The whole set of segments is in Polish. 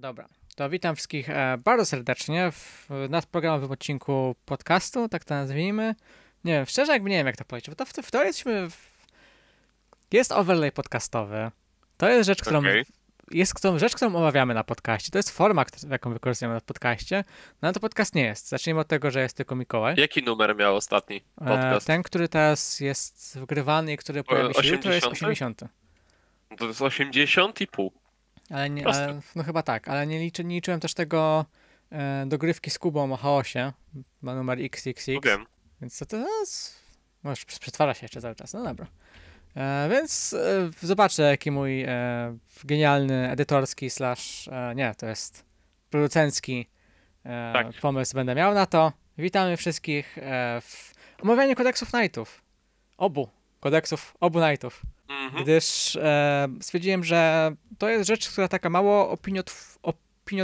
Dobra, to witam wszystkich e, bardzo serdecznie w nadprogramowym odcinku podcastu, tak to nazwijmy. Nie wiem, szczerze jakby nie wiem jak to powiedzieć, bo to w, w jesteśmy... W... Jest overlay podcastowy. To jest rzecz, którą... Okay. Jest którą, rzecz, którą omawiamy na podcaście. To jest forma, jaką wykorzystujemy na podcaście. No to podcast nie jest. Zacznijmy od tego, że jest tylko Mikołaj. Jaki numer miał ostatni e, podcast? Ten, który teraz jest wgrywany i który pojawi się 80? jutro jest 80. No to jest 80 i pół. Ale nie, ale, no chyba tak, ale nie, liczy, nie liczyłem też tego e, dogrywki z Kubą o chaosie, ma numer XXX. X. No wiem. Więc co to jest? Może przetwarza się jeszcze cały czas, no dobra. E, więc e, zobaczę, jaki mój e, genialny edytorski slash, e, nie, to jest producencki e, tak. pomysł będę miał na to. Witamy wszystkich e, w omawianiu kodeksów nightów. Obu kodeksów, obu nightów. Mhm. gdyż e, stwierdziłem, że to jest rzecz, która taka mało opiniotw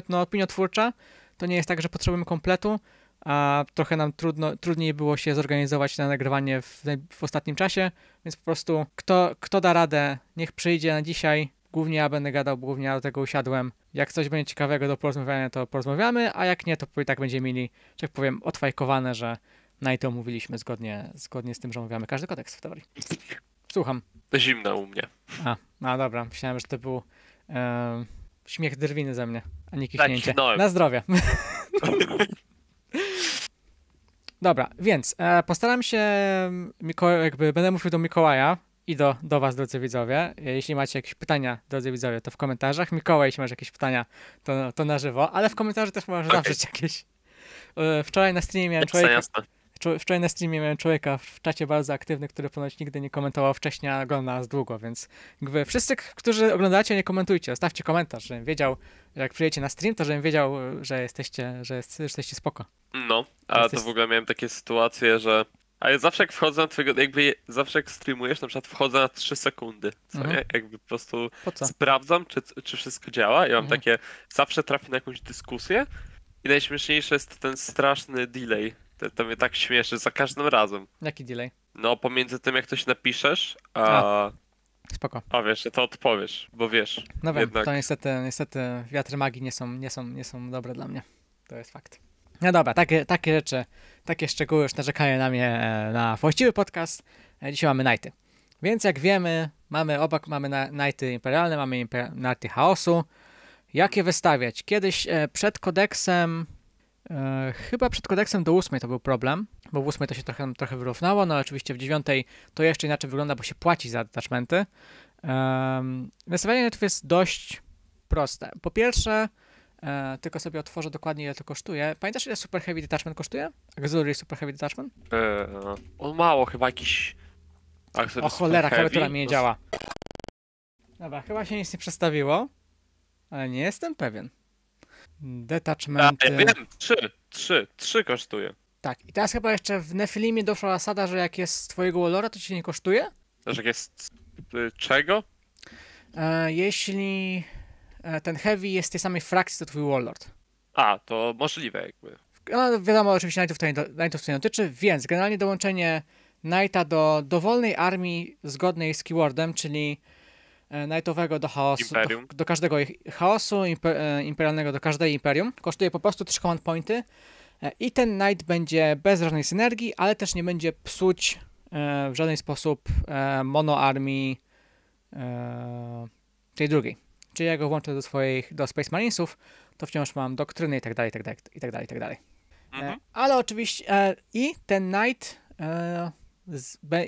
no, opiniotwórcza. To nie jest tak, że potrzebujemy kompletu, a trochę nam trudno, trudniej było się zorganizować na nagrywanie w, w ostatnim czasie, więc po prostu kto, kto da radę, niech przyjdzie na dzisiaj, głównie ja będę gadał, głównie ja do tego usiadłem. Jak coś będzie ciekawego do porozmawiania, to porozmawiamy, a jak nie, to i tak będziemy mieli, że tak powiem, odfajkowane, że na i to omówiliśmy zgodnie, zgodnie z tym, że omawiamy każdy kodeks w teorii. Słucham. Zimna u mnie. A, no dobra, myślałem, że to był e, śmiech drwiny ze mnie, a nie tak, kichnięcie. Tak, Na zdrowie. dobra, więc e, postaram się, Miko jakby będę mówił do Mikołaja, i do, do Was, drodzy widzowie. E, jeśli macie jakieś pytania, drodzy widzowie, to w komentarzach. Mikołaj, jeśli masz jakieś pytania, to, to na żywo, ale w komentarzu też możesz okay. zawrzeć jakieś. E, wczoraj na streamie miałem człowieka, Wczoraj na streamie miałem człowieka w czacie bardzo aktywny, który ponoć nigdy nie komentował wcześniej, a ogląda nas długo, więc jakby wszyscy, którzy oglądacie, nie komentujcie, zostawcie komentarz, żebym wiedział, jak przyjedziecie na stream, to żebym wiedział, że jesteście, że jesteście spoko. No, a Jesteś... to w ogóle miałem takie sytuacje, że a ja zawsze jak wchodzę na twojego, jakby zawsze jak streamujesz, na przykład wchodzę na 3 sekundy, co mhm. nie? Jakby po prostu po sprawdzam, czy, czy wszystko działa i mam mhm. takie, zawsze trafię na jakąś dyskusję i najśmieszniejsze jest ten straszny delay to, to mnie tak śmieszy za każdym razem. Jaki delay? No, pomiędzy tym, jak coś napiszesz, a. a. Spoko. A wiesz, to odpowiesz, bo wiesz. No wiem, jednak... to niestety, niestety wiatry magii nie są, nie, są, nie są dobre dla mnie. To jest fakt. No dobra, takie, takie rzeczy, takie szczegóły już narzekają na mnie e, na właściwy podcast. E, dzisiaj mamy Nighty. Więc jak wiemy, mamy obok, mamy Nighty Imperialne, mamy Nighty Chaosu. Jak je wystawiać? Kiedyś e, przed kodeksem E, chyba przed kodeksem do ósmej to był problem, bo w ósmej to się trochę, trochę wyrównało, no oczywiście w dziewiątej to jeszcze inaczej wygląda, bo się płaci za attachmenty. E, nastawienie netów jest dość proste. Po pierwsze, e, tylko sobie otworzę dokładnie ile to kosztuje. Pamiętasz ile Super Heavy Detachment kosztuje? Auxiliary Super Heavy Detachment? E, on mało, chyba jakiś... o cholera, klawiatura mi nie no. działa. Dobra, chyba się nic nie przestawiło, ale nie jestem pewien. Detachment. A, ja wiem, trzy, trzy, trzy kosztuje. Tak, i teraz chyba jeszcze w Nefilimie doszła zasada, że jak jest z twojego Olora, to ci nie kosztuje? że jak jest y, czego? E, jeśli e, ten heavy jest tej samej frakcji, co twój warlord. A, to możliwe jakby. No, wiadomo, oczywiście Knightów to, nie, Knightów to nie dotyczy, więc generalnie dołączenie Knighta do dowolnej armii zgodnej z keywordem, czyli E, Knightowego do chaosu, do, do, każdego chaosu, imper, e, imperialnego do każdej imperium. Kosztuje po prostu 3 command pointy e, i ten Knight będzie bez żadnej synergii, ale też nie będzie psuć w żaden sposób monoarmii tej drugiej. Czyli ja go włączę do swoich, do Space Marinesów, to wciąż mam doktryny i tak dalej, i tak dalej, i tak dalej, tak mhm. Ale oczywiście i ten Knight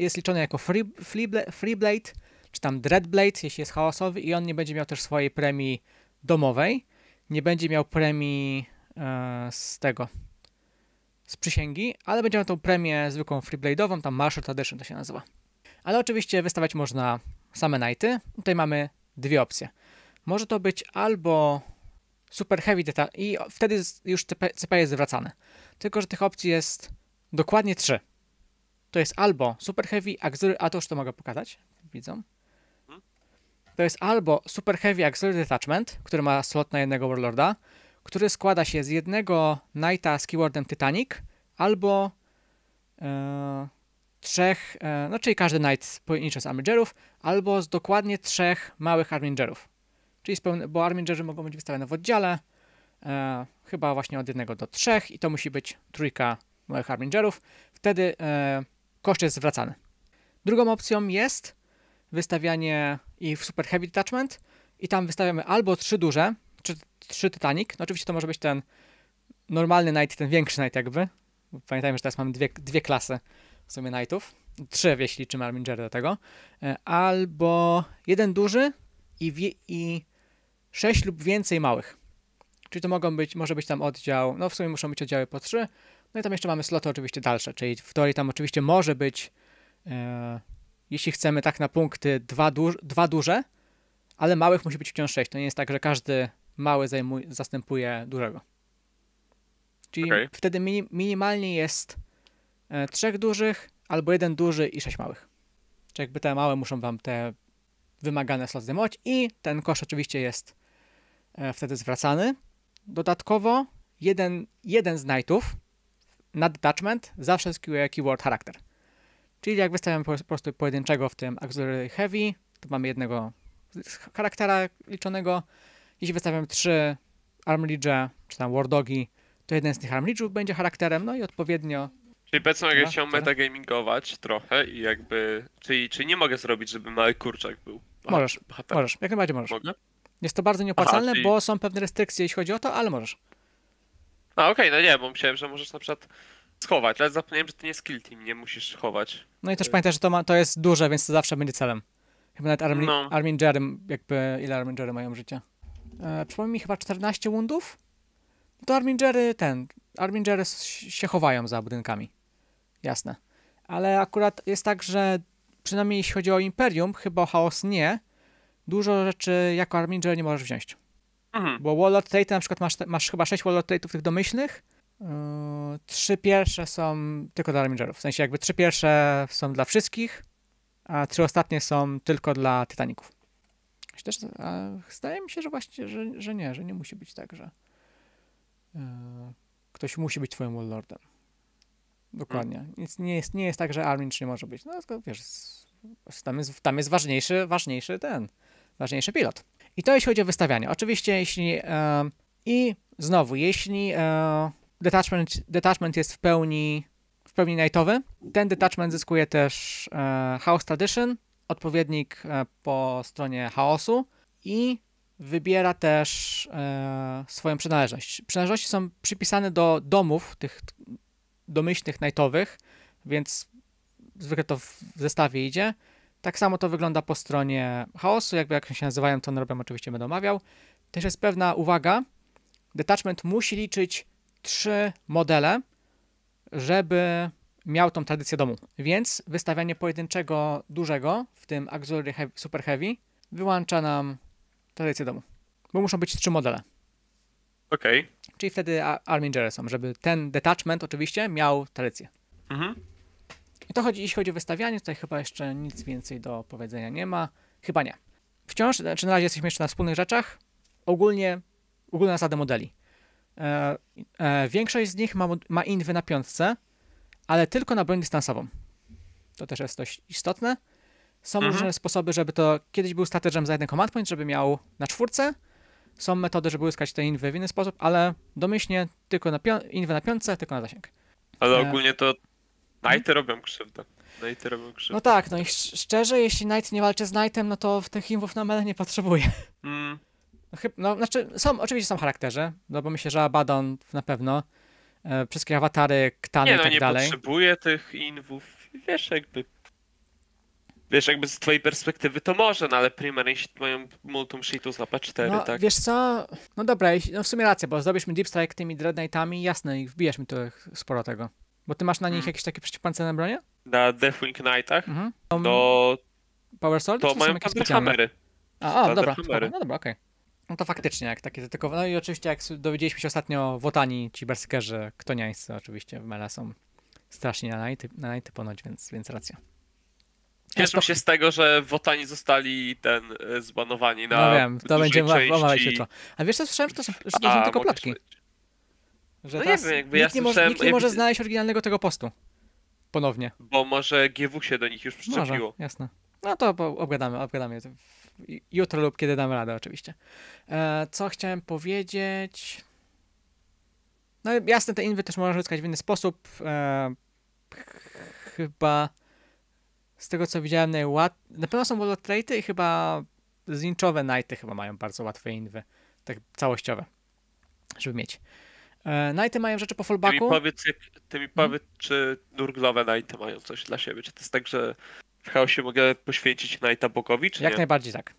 jest liczony jako Free, free, free Blade, czy tam Dreadblade, jeśli jest chaosowy i on nie będzie miał też swojej premii domowej, nie będzie miał premii e, z tego, z przysięgi, ale będzie miał tą premię zwykłą freeblade'ową, tam Marshall Tradition to się nazywa. Ale oczywiście wystawiać można same nighty. Tutaj mamy dwie opcje. Może to być albo super heavy i wtedy już CP, jest zwracane. Tylko, że tych opcji jest dokładnie trzy. To jest albo super heavy, a, a to już to mogę pokazać, widzą to jest albo Super Heavy Auxiliary Detachment, który ma slot na jednego Warlorda, który składa się z jednego Knighta z keywordem Titanic, albo e, trzech, e, no czyli każdy Knight z pojedynczym z Armingerów, albo z dokładnie trzech małych Armingerów. Czyli spełne, bo Armingerzy mogą być wystawione w oddziale, e, chyba właśnie od jednego do trzech i to musi być trójka małych Armingerów. Wtedy e, koszt jest zwracany. Drugą opcją jest wystawianie i w Super Heavy Detachment i tam wystawiamy albo trzy duże, czy trzy Titanic, no oczywiście to może być ten normalny Knight, ten większy Knight jakby, pamiętajmy, że teraz mamy dwie, dwie klasy w sumie Knightów, trzy jeśli liczymy Armingera do tego, e, albo jeden duży i, wie, i sześć lub więcej małych. Czyli to mogą być, może być tam oddział, no w sumie muszą być oddziały po trzy, no i tam jeszcze mamy sloty oczywiście dalsze, czyli w teorii tam oczywiście może być... Yy, jeśli chcemy tak na punkty dwa, dwa duże, ale małych musi być wciąż sześć. To nie jest tak, że każdy mały zastępuje dużego. Czyli okay. wtedy minimalnie jest e, trzech dużych, albo jeden duży i sześć małych. Czyli jakby te małe muszą wam te wymagane slot zdejmować i ten koszt oczywiście jest e, wtedy zwracany. Dodatkowo jeden, jeden z knightów na detachment zawsze skiłuje keyword charakter. Czyli jak wystawiam po prostu pojedynczego w tym Auxiliary Heavy, to mamy jednego charaktera liczonego. Jeśli wystawiam trzy Armridge, czy tam Wardogi, to jeden z tych Armridge'ów będzie charakterem, no i odpowiednio Czyli powiedzmy, jak chciałem metagamingować trochę i jakby. Czyli, czyli nie mogę zrobić, żeby mały kurczak był. możesz. Bohater. Możesz, jak najbardziej możesz. Mogę? Jest to bardzo nieopłacalne, Aha, czyli... bo są pewne restrykcje, jeśli chodzi o to, ale możesz. A okej, okay, no nie, bo myślałem, że możesz na przykład schować, ale zapomniałem, że to nie jest kill team, nie musisz chować. No i też pamiętaj, że to, ma, to jest duże, więc to zawsze będzie celem. Chyba nawet Armin, no. Armin jakby ile Armin Jerry mają życia. E, przypomnij mi chyba 14 wundów? No to Armin Jerry ten, Armin Jerry się chowają za budynkami. Jasne. Ale akurat jest tak, że przynajmniej jeśli chodzi o Imperium, chyba o Chaos nie, dużo rzeczy jako Arminger nie możesz wziąć. Mhm. Bo Warlord Trade na przykład masz, masz chyba 6 Warlord Trade'ów tych domyślnych trzy pierwsze są tylko dla Rangerów. W sensie jakby trzy pierwsze są dla wszystkich, a trzy ostatnie są tylko dla Titaników. Też, zdaje mi się, że właśnie, że, że nie, że nie musi być tak, że yy, ktoś musi być twoim warlordem. Dokładnie. Hmm. Nic, nie, jest, nie jest tak, że Arminch nie może być. No to, wiesz, tam jest, tam jest ważniejszy, ważniejszy ten, ważniejszy pilot. I to jeśli chodzi o wystawianie. Oczywiście jeśli yy, i znowu, jeśli yy, detachment, detachment jest w pełni, w pełni nightowy. Ten detachment zyskuje też e, Chaos Tradition, odpowiednik e, po stronie chaosu i wybiera też e, swoją przynależność. Przynależności są przypisane do domów, tych domyślnych nightowych, więc zwykle to w zestawie idzie. Tak samo to wygląda po stronie chaosu, jakby jak się nazywają, to robią, oczywiście będę omawiał. Też jest pewna uwaga, detachment musi liczyć trzy modele, żeby miał tą tradycję domu. Więc wystawianie pojedynczego dużego, w tym Auxiliary Super Heavy, wyłącza nam tradycję domu. Bo muszą być trzy modele. Okej. Okay. Czyli wtedy Armingere są, żeby ten detachment oczywiście miał tradycję. Mhm. I to chodzi, jeśli chodzi o wystawianie, tutaj chyba jeszcze nic więcej do powiedzenia nie ma. Chyba nie. Wciąż, znaczy na razie jesteśmy jeszcze na wspólnych rzeczach. Ogólnie, ogólne zasady modeli. E, e, większość z nich ma, ma inwy na piątce, ale tylko na broń dystansową. To też jest dość istotne. Są mhm. różne sposoby, żeby to. Kiedyś był strategem za jeden command point, żeby miał na czwórce. Są metody, żeby uzyskać te inwy w inny sposób, ale domyślnie tylko na inwy na piątce, tylko na zasięg. Ale e. ogólnie to Knighty robią krzywdę. Knighty robią krzywdę. No tak, no i szczerze, jeśli Knight nie walczy z Knightem, no to w tych inwów na mele nie potrzebuje. Mm. No, no znaczy, są, oczywiście są charakterze, no bo myślę, że Abaddon na pewno, e, wszystkie awatary, ktany nie, no, i tak nie dalej. Nie, potrzebuję tych inwów, wiesz, jakby... Wiesz, jakby z twojej perspektywy to może, no ale primary sheet mają multum sheetu mapa 4, no, tak? wiesz co, no dobra, no w sumie racja, bo zrobisz deep strike tymi dreadnightami, jasne, i wbijesz mi tu sporo tego. Bo ty masz na nich hmm. jakieś takie przeciwpancerne bronie? Na Deathwing Knightach? Mhm. To... Power Sword? To mają jakieś hamery. A, o, dobra, hamery. no dobra, okej. Okay. No to faktycznie, jak takie tylko. No i oczywiście, jak dowiedzieliśmy się ostatnio w Otani, ci berserkerzy niańscy oczywiście w Mela są strasznie na najty, na najty ponoć, więc, więc racja. Cieszą się z tego, że Wotani zostali ten e, zbanowani no na. No wiem, to będzie części... omawiać jutro. A wiesz, co słyszałem, że to są, że to są A, tylko plotki. Że no nie wiem, jakby nikt ja nie może, nikt nie może znaleźć oryginalnego tego postu. Ponownie. Bo może GW się do nich już przyczepiło. Może, jasne. No to obgadamy, obgadamy jutro lub kiedy dam radę oczywiście. E, co chciałem powiedzieć? No jasne, te inwy też można uzyskać w inny sposób. E, chyba z tego co widziałem najłat... Na pewno są wolotraty i chyba zlinczowe nighty chyba mają bardzo łatwe inwy. Tak całościowe. Żeby mieć. E, nighty mają rzeczy po fullbacku. Ty mi powiedz, jak, ty mi mhm. powiedz hmm? czy nurglowe nighty mają coś dla siebie. Czy to jest tak, że w chaosie mogę poświęcić Knighta Bokowi, czy Jak nie? najbardziej tak.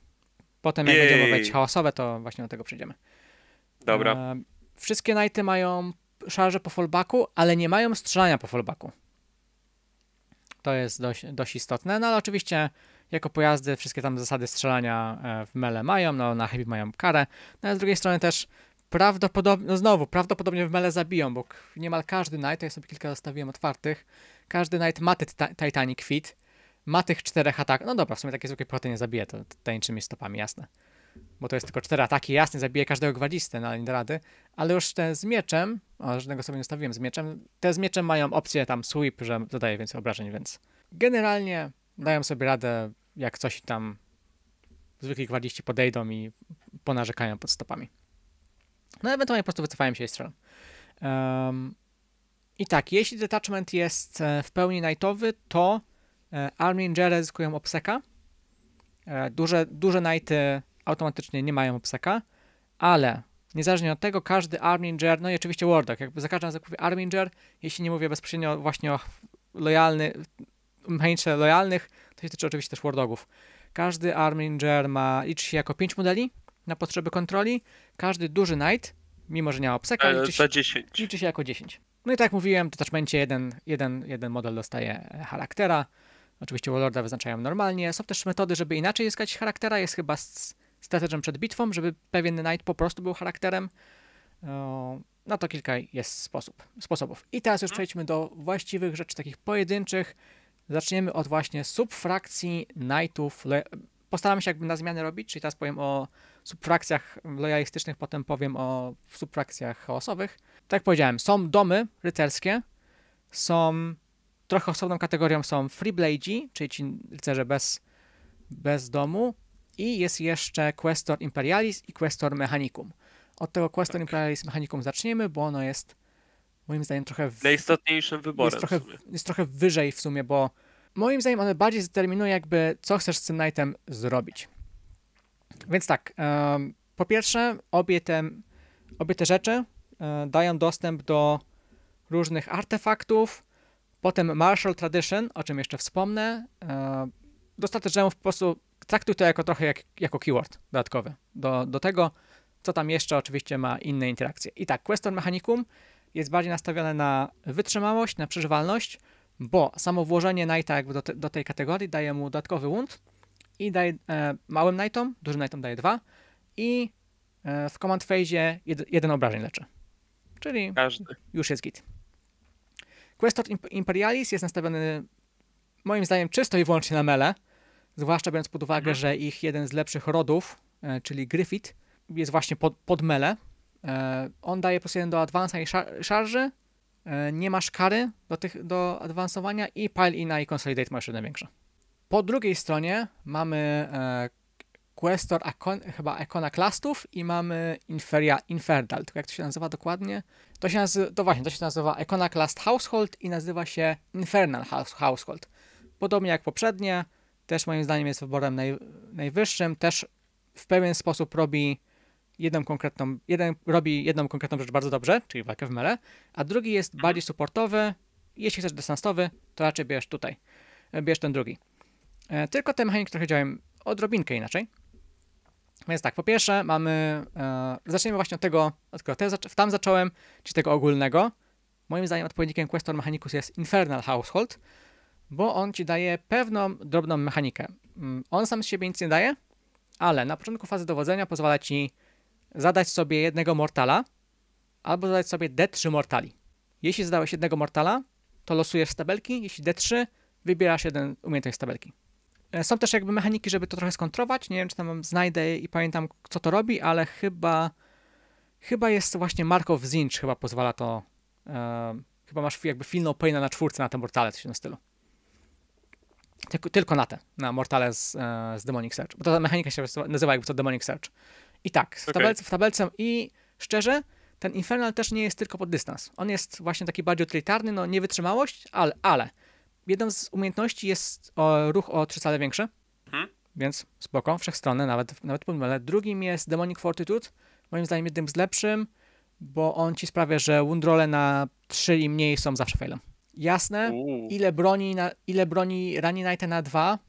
Potem jak Jej. będziemy mówić chaosowe, to właśnie do tego przejdziemy. Dobra. E, wszystkie Knighty mają szarże po fallbacku, ale nie mają strzelania po fallbacku. To jest dość, dość istotne, no ale oczywiście jako pojazdy wszystkie tam zasady strzelania e, w mele mają, no na heavy mają karę, no ale z drugiej strony też prawdopodobnie, no znowu, prawdopodobnie w mele zabiją, bo niemal każdy Knight, ja sobie kilka zostawiłem otwartych, każdy Knight ma Titanic Fit, ma tych czterech ataków. No dobra, w sumie takie zwykłe proty nie zabije to tańczymi stopami, jasne. Bo to jest tylko cztery ataki, jasne, zabije każdego gwadzistę, no ale nie da rady. Ale już te z mieczem, o, żadnego sobie nie ustawiłem z mieczem, te z mieczem mają opcję tam sweep, że dodaje więcej obrażeń, więc generalnie dają sobie radę, jak coś tam zwykli gwardziści podejdą i ponarzekają pod stopami. No ewentualnie po prostu wycofają się i strzelą. Um, I tak, jeśli detachment jest e, w pełni nightowy, to E, Armin Jerez zyskują obseka. E, duże, duże knighty automatycznie nie mają obseka, ale niezależnie od tego każdy Arminger, no i oczywiście Wardock, jakby za każdym razem mówię Arminger, jeśli nie mówię bezpośrednio właśnie o lojalny, mniejsze lojalnych, to się tyczy oczywiście też Wardogów. Każdy Arminger ma, liczy się jako 5 modeli na potrzeby kontroli, każdy duży knight, mimo że nie ma obseka, e, liczy się, liczy się jako 10. No i tak jak mówiłem, w detachmencie jeden, jeden, jeden model dostaje charaktera, Oczywiście warlorda wyznaczają normalnie. Są też metody, żeby inaczej zyskać charaktera. Jest chyba strategią przed bitwą, żeby pewien knight po prostu był charakterem. No to kilka jest sposób, sposobów. I teraz już mhm. przejdźmy do właściwych rzeczy, takich pojedynczych. Zaczniemy od właśnie subfrakcji knightów. Postaram się jakby na zmiany robić, czyli teraz powiem o subfrakcjach lojalistycznych, potem powiem o subfrakcjach chaosowych. Tak jak powiedziałem, są domy rycerskie, są Trochę osobną kategorią są Freebladzi, czyli ci rycerze bez, bez domu i jest jeszcze Questor Imperialis i Questor Mechanicum. Od tego Questor tak. Imperialis Mechanicum zaczniemy, bo ono jest moim zdaniem trochę... W... Najistotniejszym wyborem jest trochę, jest trochę wyżej w sumie, bo moim zdaniem one bardziej zdeterminuje jakby, co chcesz z tym Knightem zrobić. Więc tak, um, po pierwsze, obie te, obie te rzeczy um, dają dostęp do różnych artefaktów, Potem Marshall Tradition, o czym jeszcze wspomnę, e, dostarczają w prostu, traktuj to jako trochę jak, jako keyword dodatkowy do, do tego, co tam jeszcze oczywiście ma inne interakcje. I tak, Question Mechanicum jest bardziej nastawione na wytrzymałość, na przeżywalność, bo samo włożenie Knighta jakby do, te, do tej kategorii daje mu dodatkowy wound i daje e, małym Knightom, dużym Knightom daje dwa i e, w command phase jed, jeden obrażeń leczy. Czyli Każdy. już jest git. Questor Imperialis jest nastawiony moim zdaniem czysto i wyłącznie na mele, zwłaszcza biorąc pod uwagę, mhm. że ich jeden z lepszych rodów, e, czyli Griffith, jest właśnie pod, pod mele. E, on daje plus jeden do advansa i szarży, e, nie masz kary do, tych, do adwansowania i pile in i consolidate ma jeszcze największe. Po drugiej stronie mamy Questor Akon, chyba Iconoclastów i mamy Inferia, Infernal, tylko jak to się nazywa dokładnie? To się nazywa, to właśnie, to się nazywa Iconoclast Household i nazywa się Infernal Household. Podobnie jak poprzednie, też moim zdaniem jest wyborem naj, najwyższym, też w pewien sposób robi jedną konkretną, jeden robi jedną konkretną rzecz bardzo dobrze, czyli walkę w mele, a drugi jest bardziej supportowy, jeśli chcesz dystansowy, to raczej bierz tutaj, bierz ten drugi. E, tylko te mechaniki trochę działają odrobinkę inaczej. Więc tak, po pierwsze mamy, e, zaczniemy właśnie od tego, od tego, tam zacząłem, ci tego ogólnego. Moim zdaniem odpowiednikiem Questor Mechanicus jest Infernal Household, bo on ci daje pewną drobną mechanikę. Mm, on sam z siebie nic nie daje, ale na początku fazy dowodzenia pozwala ci zadać sobie jednego mortala, albo zadać sobie D3 mortali. Jeśli zadałeś jednego mortala, to losujesz z tabelki, jeśli D3, wybierasz jeden umiejętność z tabelki. E, są też jakby mechaniki, żeby to trochę skontrować. Nie wiem, czy tam znajdę i pamiętam, co to robi, ale chyba chyba jest właśnie Markov Zinch, chyba pozwala to. E, chyba masz jakby filmną peina na czwórce na ten Mortale, coś na stylu. Tylko, tylko na te, na Mortale z, e, z Demonic Search. Bo ta mechanika się nazywa jakby to Demonic Search. I tak, w, okay. tabelce, w tabelce i szczerze, ten Infernal też nie jest tylko pod dystans. On jest właśnie taki bardziej utilitarny, no wytrzymałość, ale, ale jedną z umiejętności jest o, ruch o trzy cale większy, mhm. więc spoko, wszechstronny, nawet, nawet pomylę. Drugim jest Demonic Fortitude, moim zdaniem jednym z lepszym, bo on ci sprawia, że wundrole na 3 i mniej są zawsze failem. Jasne, Uuu. ile broni, na, ile broni Rani Knighta na 2?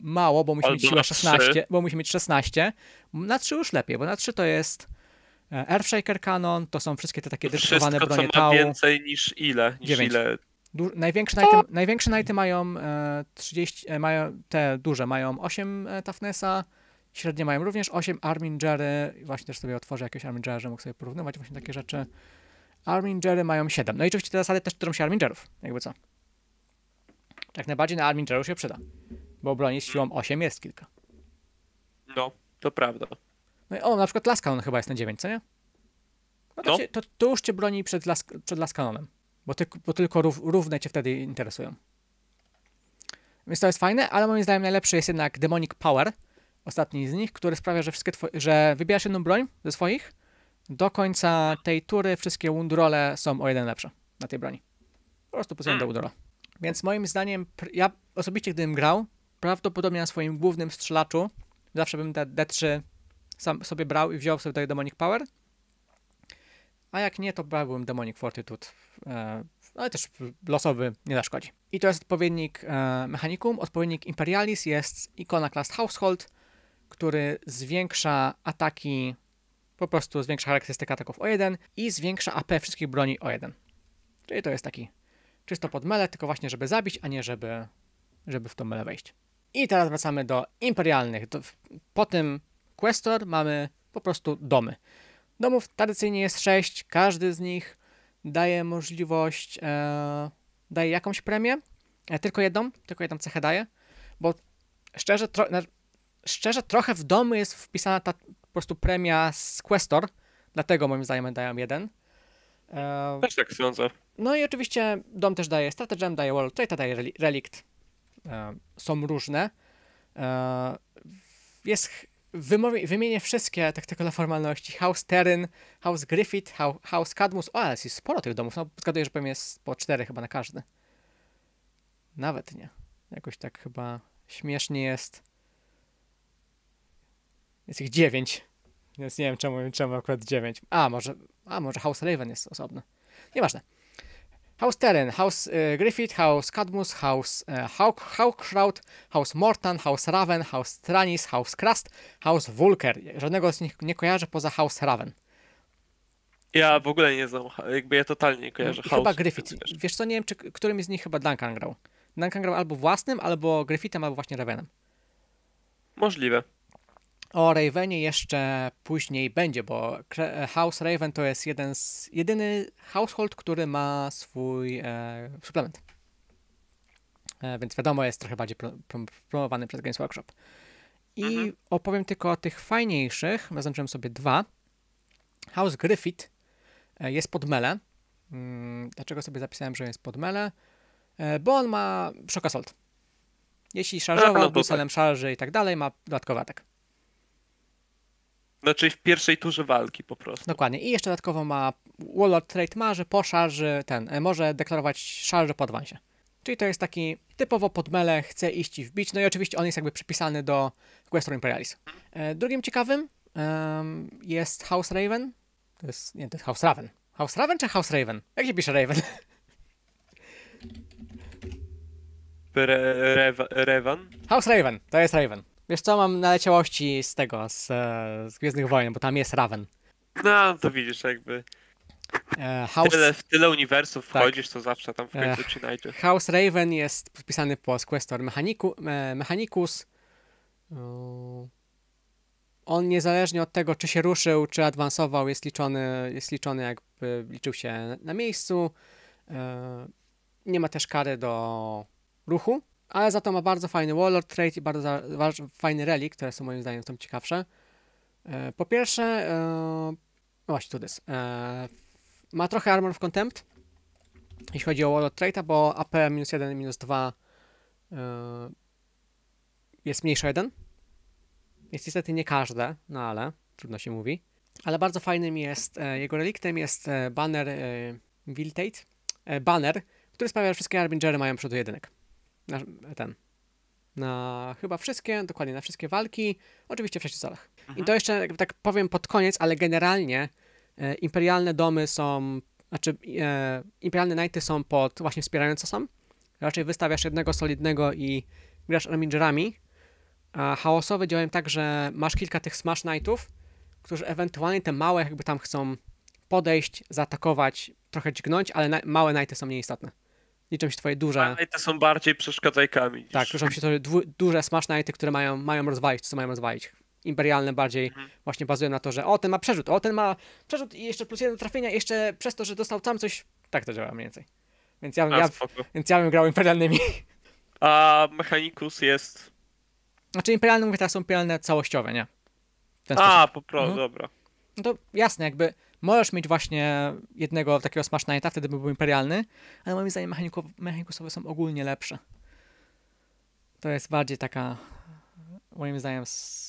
Mało, bo musi mieć 16, bo musi mieć 16. Na 3 już lepiej, bo na 3 to jest e, Earthshaker Cannon, to są wszystkie te takie dedykowane bronie co ma tału. więcej niż ile? Niż 9. ile? Du największe, to... nighty, największe nighty mają e, 30, e, mają, te duże mają 8 e, toughnessa, średnie mają również 8 Armin Jerry, właśnie też sobie otworzę jakieś Armin Jerry, że mógł sobie porównywać właśnie takie rzeczy. Armin Jerry mają 7. No i oczywiście te zasady też którą się Armin jakby co. Jak najbardziej na Armin Jerów się przyda, bo broni z siłą 8 jest kilka. No, to prawda. No i o, na przykład Laskanon chyba jest na 9, co nie? No to, no. to, to już cię broni przed, las, przed Laskanonem bo, ty, bo tylko rów, równe cię wtedy interesują. Więc to jest fajne, ale moim zdaniem najlepszy jest jednak Demonic Power, ostatni z nich, który sprawia, że, wszystkie twoje, że wybierasz jedną broń ze swoich, do końca tej tury wszystkie wundrole są o jeden lepsze na tej broni. Po prostu posyłam do wundrola. Więc moim zdaniem, ja osobiście gdybym grał, prawdopodobnie na swoim głównym strzelaczu zawsze bym te D3 sam sobie brał i wziął sobie tutaj Demonic Power. A jak nie, to brałbym Demonic Fortitude E, no, ale też losowy nie zaszkodzi. I to jest odpowiednik e, Mechanicum. Odpowiednik Imperialis jest Class Household, który zwiększa ataki, po prostu zwiększa charakterystykę ataków o 1 i zwiększa AP wszystkich broni o 1. Czyli to jest taki czysto pod mele, tylko właśnie żeby zabić, a nie żeby, żeby w tą mele wejść. I teraz wracamy do imperialnych. po tym Questor mamy po prostu domy. Domów tradycyjnie jest 6, każdy z nich daje możliwość, e, daje jakąś premię, e, tylko jedną, tylko jedną cechę daje, bo szczerze, tro, na, szczerze trochę w domu jest wpisana ta po prostu premia z Questor, dlatego moim zdaniem dają jeden. E, też tak sądzę. No i oczywiście dom też daje Strategem, daje Wall Trade, daje Relikt. E, są różne. E, jest wymienię wszystkie, tak tylko dla formalności. House Teryn, House Griffith, House Cadmus. O, ale jest sporo tych domów. No, zgaduję, że pewnie jest po cztery chyba na każdy. Nawet nie. Jakoś tak chyba śmiesznie jest. Jest ich dziewięć. Więc nie wiem, czemu, czemu akurat dziewięć. A, może, a, może House Raven jest osobny. Nieważne. House Teren, House e, Griffith, House Cadmus, House e, Hawk, Hawkshroud, House Mortan, House Raven, House Tranis, House Krust, House Vulker. Żadnego z nich nie kojarzę poza House Raven. Ja w ogóle nie znam, jakby ja totalnie nie kojarzę I House. Chyba Griffith. Wiesz co, nie wiem, czy którym z nich chyba Duncan grał. Duncan grał albo własnym, albo Griffithem, albo właśnie Ravenem. Możliwe. O Ravenie jeszcze później będzie, bo House Raven to jest jeden z, jedyny household, który ma swój e, suplement. E, więc wiadomo, jest trochę bardziej prom prom promowany przez Games Workshop. I mhm. opowiem tylko o tych fajniejszych. Zaznaczyłem sobie dwa. House Griffith e, jest pod mele. Mm, dlaczego sobie zapisałem, że jest pod mele? E, bo on ma Shock Assault. Jeśli szarżował, no, no, no, szarży i tak dalej, ma dodatkowy atak. Znaczy w pierwszej turze walki po prostu. Dokładnie. I jeszcze dodatkowo ma Warlord Trade ma, że po szarży ten e, może deklarować szarże po adwansie. Czyli to jest taki typowo podmele chce iść i wbić. No i oczywiście on jest jakby przypisany do Questro Imperialis. E, drugim ciekawym um, jest House Raven. To jest, nie, to jest House Raven. House Raven czy House Raven? Jak się pisze Raven? Re, House Raven, to jest Raven. Wiesz co, mam naleciałości z tego, z, e, z Gwiezdnych Wojen, bo tam jest Raven. No, to widzisz jakby. E, House... tyle, w tyle uniwersów tak. wchodzisz, to zawsze tam w e, końcu e, znajdziesz. House Raven jest podpisany po Questor Mechaniku, Mechanicus. On niezależnie od tego, czy się ruszył, czy adwansował, jest liczony, jest liczony jakby liczył się na miejscu. nie ma też kary do ruchu, ale za to ma bardzo fajny Warlord Trade i bardzo za, fajny Relic, które są moim zdaniem są ciekawsze. E, po pierwsze, e, no właśnie tu jest. E, ma trochę Armor w Contempt, jeśli chodzi o Warlord Trade, bo AP minus 1, minus 2 e, jest mniejsze 1. Jest niestety nie każde, no ale trudno się mówi. Ale bardzo fajnym jest, e, jego reliktem jest e, banner Viltate, banner, który sprawia, że wszystkie Arbingery mają przodu jedynek na ten, na chyba wszystkie, dokładnie na wszystkie walki, oczywiście w sześciu salach. Aha. I to jeszcze tak powiem pod koniec, ale generalnie e, imperialne domy są, znaczy e, imperialne knighty są pod właśnie wspierające są. Raczej wystawiasz jednego solidnego i grasz armingerami, a chaosowe działają tak, że masz kilka tych smash knightów, którzy ewentualnie te małe jakby tam chcą podejść, zaatakować, trochę dźgnąć, ale małe knighty są nieistotne niczym się twoje duże... Magnety są bardziej przeszkadzajkami. Niż... Tak, liczą się to duże smash nighty, które mają, mają rozwalić, co mają rozwalić. Imperialne bardziej mhm. właśnie bazują na to, że o, ten ma przerzut, o, ten ma przerzut i jeszcze plus jeden trafienia, jeszcze przez to, że dostał tam coś... Tak to działa mniej więcej. Więc ja, bym, A, ja, więc ja bym grał imperialnymi. A Mechanicus jest... Znaczy imperialne, mówię teraz, są imperialne całościowe, nie? A, po prostu, mhm. dobra. No to jasne, jakby Możesz mieć właśnie jednego takiego Smash Knighta, wtedy byłby był imperialny, ale moim zdaniem mechanikusowe są ogólnie lepsze. To jest bardziej taka, moim zdaniem,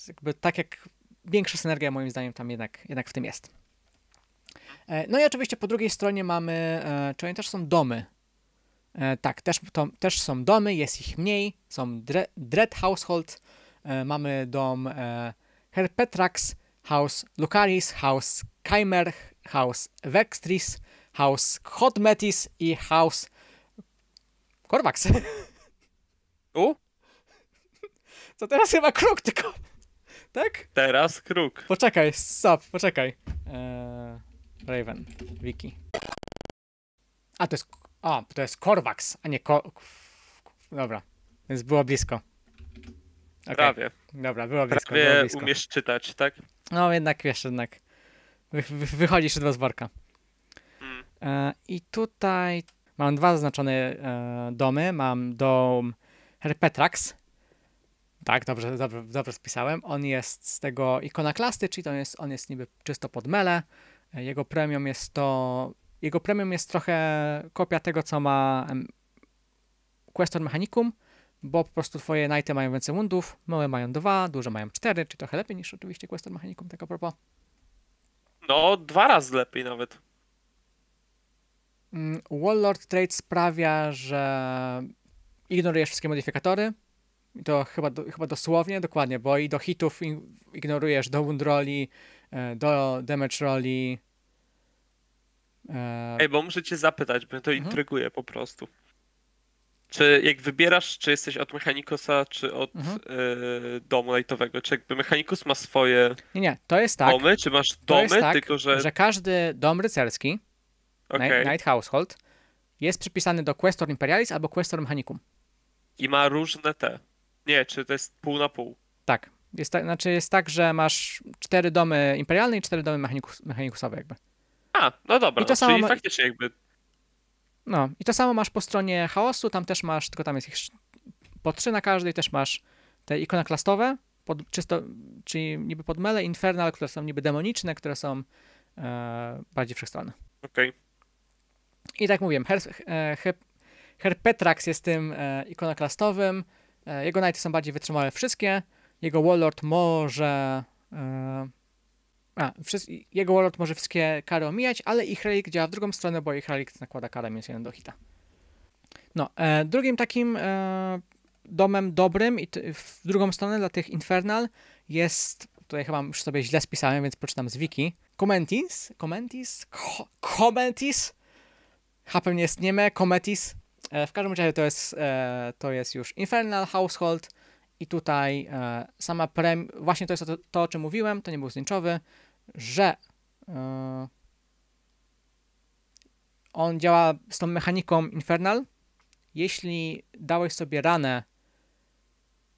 jakby tak jak większa synergia, moim zdaniem, tam jednak, jednak w tym jest. E, no i oczywiście po drugiej stronie mamy, e, czy oni też są domy. E, tak, też, to, też są domy, jest ich mniej, są Dread Household, mamy dom Herpetrax, House Lucaris, House Keimer, House Vextris, House Hotmetis i House Korwax. U? To teraz chyba kruk tylko. Tak? Teraz kruk. Poczekaj, stop, poczekaj. Eee, Raven, Wiki. A, to jest... A, to jest Korwax, a nie ko... Dobra, więc było blisko. Okay. Prawie. Dobra, było blisko. Prawie było blisko. umiesz czytać, tak? No jednak, wiesz, jednak wy, wy, wychodzisz z worka. Hmm. E, I tutaj mam dwa zaznaczone e, domy. Mam dom Herpetrax. Tak, dobrze, dobrze, dobrze spisałem. On jest z tego ikonoklasty, czyli to jest, on jest niby czysto pod mele. E, jego premium jest to... Jego premium jest trochę kopia tego, co ma Questor Mechanicum, bo po prostu twoje knighty mają więcej mundów, małe mają dwa, duże mają cztery, czy trochę lepiej niż oczywiście Questor Mechanicum, tak a propos. No, dwa razy lepiej nawet. Mm, Warlord Trade sprawia, że ignorujesz wszystkie modyfikatory. I to chyba, do, chyba dosłownie, dokładnie, bo i do hitów ignorujesz, do wound roli, e, do damage roli. E, Ej, bo muszę cię zapytać, bo to mhm. intryguje po prostu czy jak wybierasz, czy jesteś od Mechanikusa, czy od mhm. y, domu lightowego, czy jakby Mechanikus ma swoje nie, nie, to jest tak, domy, czy masz domy, tak, tylko że... że każdy dom rycerski, okay. Night Household, jest przypisany do Questor Imperialis albo Questor Mechanicum. I ma różne te. Nie, czy to jest pół na pół? Tak. Jest znaczy jest tak, że masz cztery domy imperialne i cztery domy mechanikus, mechanikusowe jakby. A, no dobra, I to no, samo, czyli faktycznie jakby no i to samo masz po stronie chaosu, tam też masz, tylko tam jest ich po trzy na każdej, też masz te ikonoklastowe, pod, czysto, czyli niby podmele, infernal, które są niby demoniczne, które są e, bardziej wszechstronne. Okej. Okay. I tak mówiłem, Her, Her, Herpetrax jest tym e, ikonoklastowym, e, jego knighty są bardziej wytrzymałe wszystkie, jego warlord może e, a, jego warlord może wszystkie kary omijać, ale ich relikt działa w drugą stronę, bo ich relikt nakłada karę minus jeden do hita. No, e, drugim takim e, domem dobrym i w drugą stronę dla tych Infernal jest, tutaj chyba już sobie źle spisałem, więc poczytam z wiki, Comentis, Comentis, Comentis, H pewnie jest nieme, Cometis, e, w każdym razie to jest, e, to jest już Infernal Household i tutaj e, sama prem, właśnie to jest to, to, o czym mówiłem, to nie był zlinczowy, że yy, on działa z tą mechaniką Infernal. Jeśli dałeś sobie ranę,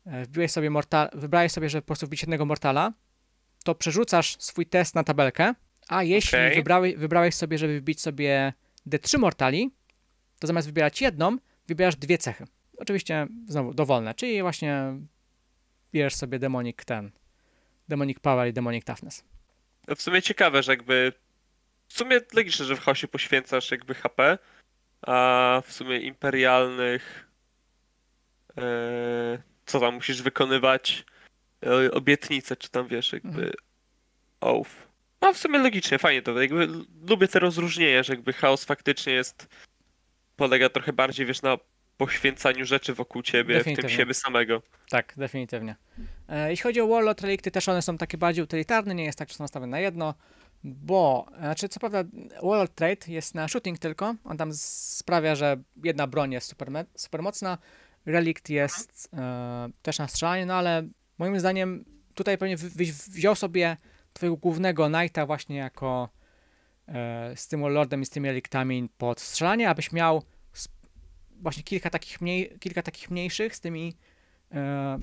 e, wbiłeś sobie mortal, wybrałeś sobie, że po prostu wbić jednego mortala, to przerzucasz swój test na tabelkę, a jeśli okay. wybrałeś, wybrałeś sobie, żeby wbić sobie D3 mortali, to zamiast wybierać jedną, wybierasz dwie cechy. Oczywiście znowu dowolne, czyli właśnie bierzesz sobie demonik ten, demonik power i demonik toughness w sumie ciekawe, że jakby. W sumie logiczne, że w chaosie poświęcasz jakby HP, a w sumie imperialnych. E, co tam musisz wykonywać? Yy, obietnice, czy tam wiesz, jakby. Mhm. No w sumie logicznie, fajnie to. Jakby lubię te rozróżnienia, że jakby chaos faktycznie jest. Polega trochę bardziej, wiesz, na poświęcaniu rzeczy wokół ciebie, w tym siebie samego. Tak, definitywnie. E, jeśli chodzi o Warlord relikty, też one są takie bardziej utylitarne, nie jest tak, że są nastawione na jedno, bo, znaczy co prawda Warlord Trade jest na shooting tylko, on tam sprawia, że jedna broń jest super, super mocna, relikt jest e, też na strzelanie, no ale moim zdaniem tutaj pewnie wziął sobie twojego głównego Knighta właśnie jako e, z tym Warlordem i z tymi reliktami pod strzelanie, abyś miał właśnie kilka takich, mniej, kilka takich mniejszych z tymi e,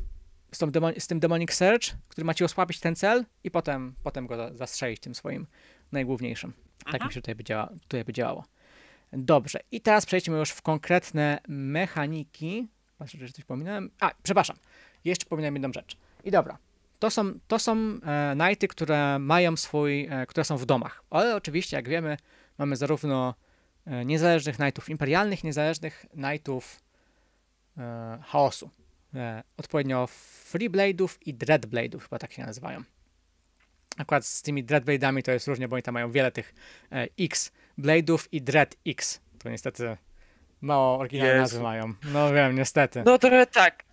z, tą demon, z tym Demonic Search, który macie osłabić ten cel i potem, potem go zastrzelić tym swoim najgłówniejszym. Aha. Tak mi mhm. się tutaj by, działa, tutaj by działało. Dobrze, i teraz przejdźmy już w konkretne mechaniki. Patrzę, że coś pominąłem. A, przepraszam, jeszcze pominąłem jedną rzecz. I dobra, to są, to są e, nighty, które mają swój, e, które są w domach. Ale oczywiście, jak wiemy, mamy zarówno E, niezależnych knightów imperialnych, niezależnych knightów e, chaosu. E, odpowiednio Freeblade'ów i Dreadblade'ów, chyba tak się nazywają. Akurat z tymi Dreadblade'ami to jest różnie, bo oni tam mają wiele tych e, X-Blade'ów i Dread X. To niestety mało oryginalne nazwy mają. No wiem, niestety. No trochę tak.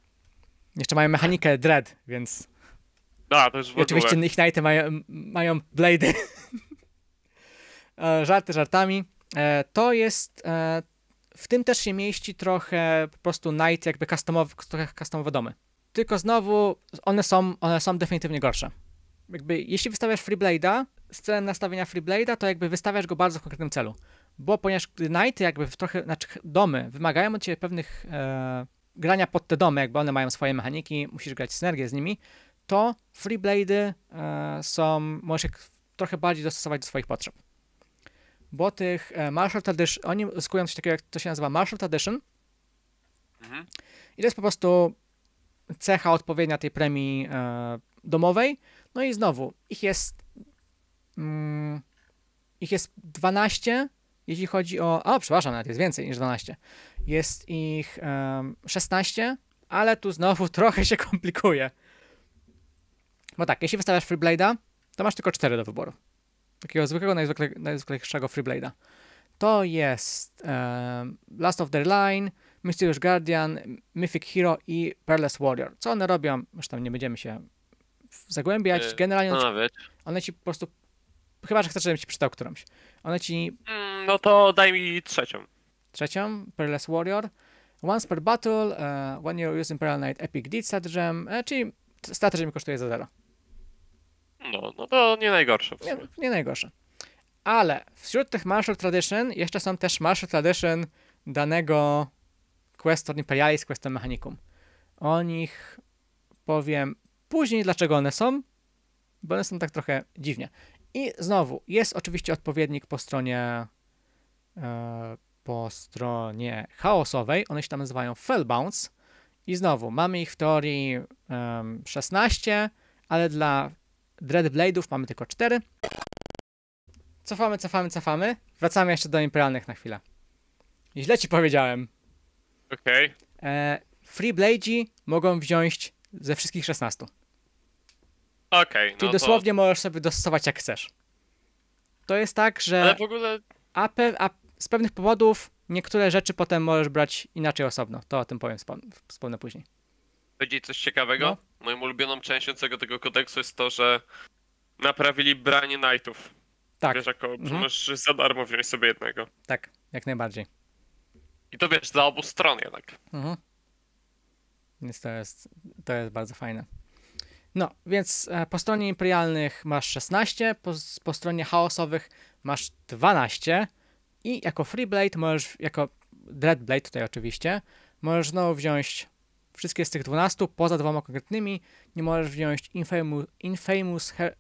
Jeszcze mają mechanikę Dread, więc... Da, to jest w oczywiście ich Knighty mają, mają Blade'y. E, żarty żartami. E, to jest. E, w tym też się mieści trochę po prostu Night, jakby customowe, trochę customowe domy. Tylko znowu one są, one są definitywnie gorsze. Jakby, jeśli wystawiasz Freeblade'a z celem nastawienia Freeblade'a, to jakby wystawiasz go bardzo w konkretnym celu. Bo ponieważ Nighty jakby trochę, znaczy domy wymagają od ciebie pewnych e, grania pod te domy, jakby one mają swoje mechaniki, musisz grać synergię z nimi, to Freeblade'y e, są, możesz trochę bardziej dostosować do swoich potrzeb bo tych e, Marshall Tradition, oni zyskują coś takiego, jak to się nazywa Marshall Tradition. Mhm. I to jest po prostu cecha odpowiednia tej premii e, domowej. No i znowu, ich jest mm, ich jest 12, jeśli chodzi o... O, przepraszam, nawet jest więcej niż 12. Jest ich e, 16, ale tu znowu trochę się komplikuje. Bo tak, jeśli wystawiasz Freeblade'a, to masz tylko 4 do wyboru takiego zwykłego, najzwykle, najzwyklejszego Freeblade'a. To jest um, Last of the Line, Mysterious Guardian, Mythic Hero i Peerless Warrior. Co one robią? Zresztą nie będziemy się zagłębiać. Yy, Generalnie one ci, one ci po prostu. Chyba, że chcesz, żebym ci przeczytał którąś. One ci. Mm, no to daj mi trzecią. Trzecią, Peerless Warrior. Once per battle, uh, e, when you're using Pearl Knight, Epic Deed Stratagem, uh, e, czyli stratagem kosztuje za zero. No, no to nie najgorsze. Nie, nie, najgorsze. Ale wśród tych martial tradition jeszcze są też martial tradition danego Questor Imperialis, Questor Mechanicum. O nich powiem później, dlaczego one są, bo one są tak trochę dziwnie. I znowu, jest oczywiście odpowiednik po stronie e, po stronie chaosowej, one się tam nazywają Fellbounce i znowu, mamy ich w teorii e, 16, ale dla Dreadblade'ów mamy tylko cztery. Cofamy, cofamy, cofamy. Wracamy jeszcze do imperialnych na chwilę. I źle ci powiedziałem. Okej. Okay. E, Freeblade'i mogą wziąć ze wszystkich 16. Okej, okay, no Czyli dosłownie to... możesz sobie dostosować jak chcesz. To jest tak, że... Ale w ogóle... A, pe... a z pewnych powodów niektóre rzeczy potem możesz brać inaczej osobno. To o tym powiem, wspomnę później powiedzieć coś ciekawego? No. Moją ulubioną częścią tego tego kodeksu jest to, że naprawili branie knightów. Tak. Wiesz, jako mhm. możesz za darmo wziąć sobie jednego. Tak, jak najbardziej. I to wiesz, za obu stron jednak. Mhm. Więc to jest, to jest bardzo fajne. No, więc e, po stronie imperialnych masz 16, po, po stronie chaosowych masz 12 i jako Freeblade możesz, jako Dreadblade tutaj oczywiście, możesz znowu wziąć wszystkie z tych 12, poza dwoma konkretnymi, nie możesz wziąć Infamous, Infamous, Her,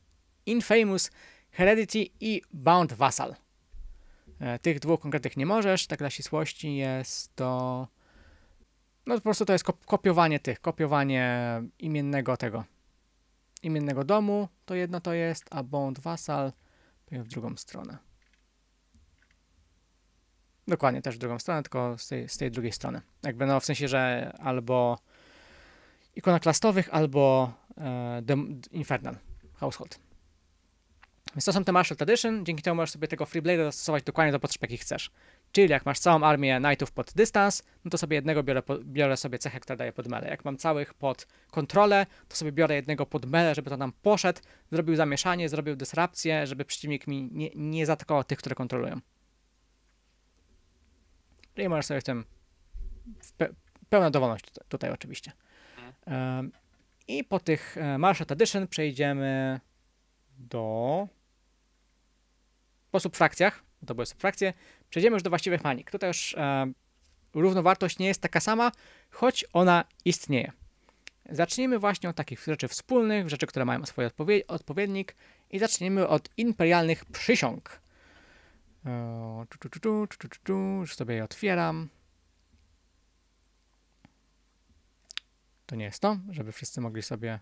Infamous Heredity i Bound Vassal. E, tych dwóch konkretnych nie możesz, tak dla ścisłości jest to... No po prostu to jest kopiowanie tych, kopiowanie imiennego tego, imiennego domu, to jedno to jest, a Bond Vassal to w drugą stronę. Dokładnie, też w drugą stronę, tylko z tej, z tej drugiej strony. Jakby no w sensie, że albo ikonoklastowych, albo e, Infernal Household. Więc to są te Marshall Tradition, dzięki temu możesz sobie tego Freeblade'a dostosować dokładnie do potrzeb, jakich chcesz. Czyli jak masz całą armię knightów pod dystans, no to sobie jednego biorę, biorę sobie cechę, która daje pod mele. Jak mam całych pod kontrolę, to sobie biorę jednego pod mele, żeby to nam poszedł, zrobił zamieszanie, zrobił dysrapcję, żeby przeciwnik mi nie, nie tych, które kontrolują. Rayman no Sercem pe pełna dowolność tutaj, tutaj oczywiście. Um, I po tych e, Marshall Edition przejdziemy do... Po subfrakcjach, to były subfrakcje, przejdziemy już do właściwych manik. Tutaj już um, równowartość nie jest taka sama, choć ona istnieje. Zacznijmy właśnie od takich rzeczy wspólnych, rzeczy, które mają swój odpowiednik i zacznijmy od imperialnych przysiąg. Tu, tu, tu, tu, tu, tu, tu, Już sobie je otwieram. To nie jest to, żeby wszyscy mogli sobie...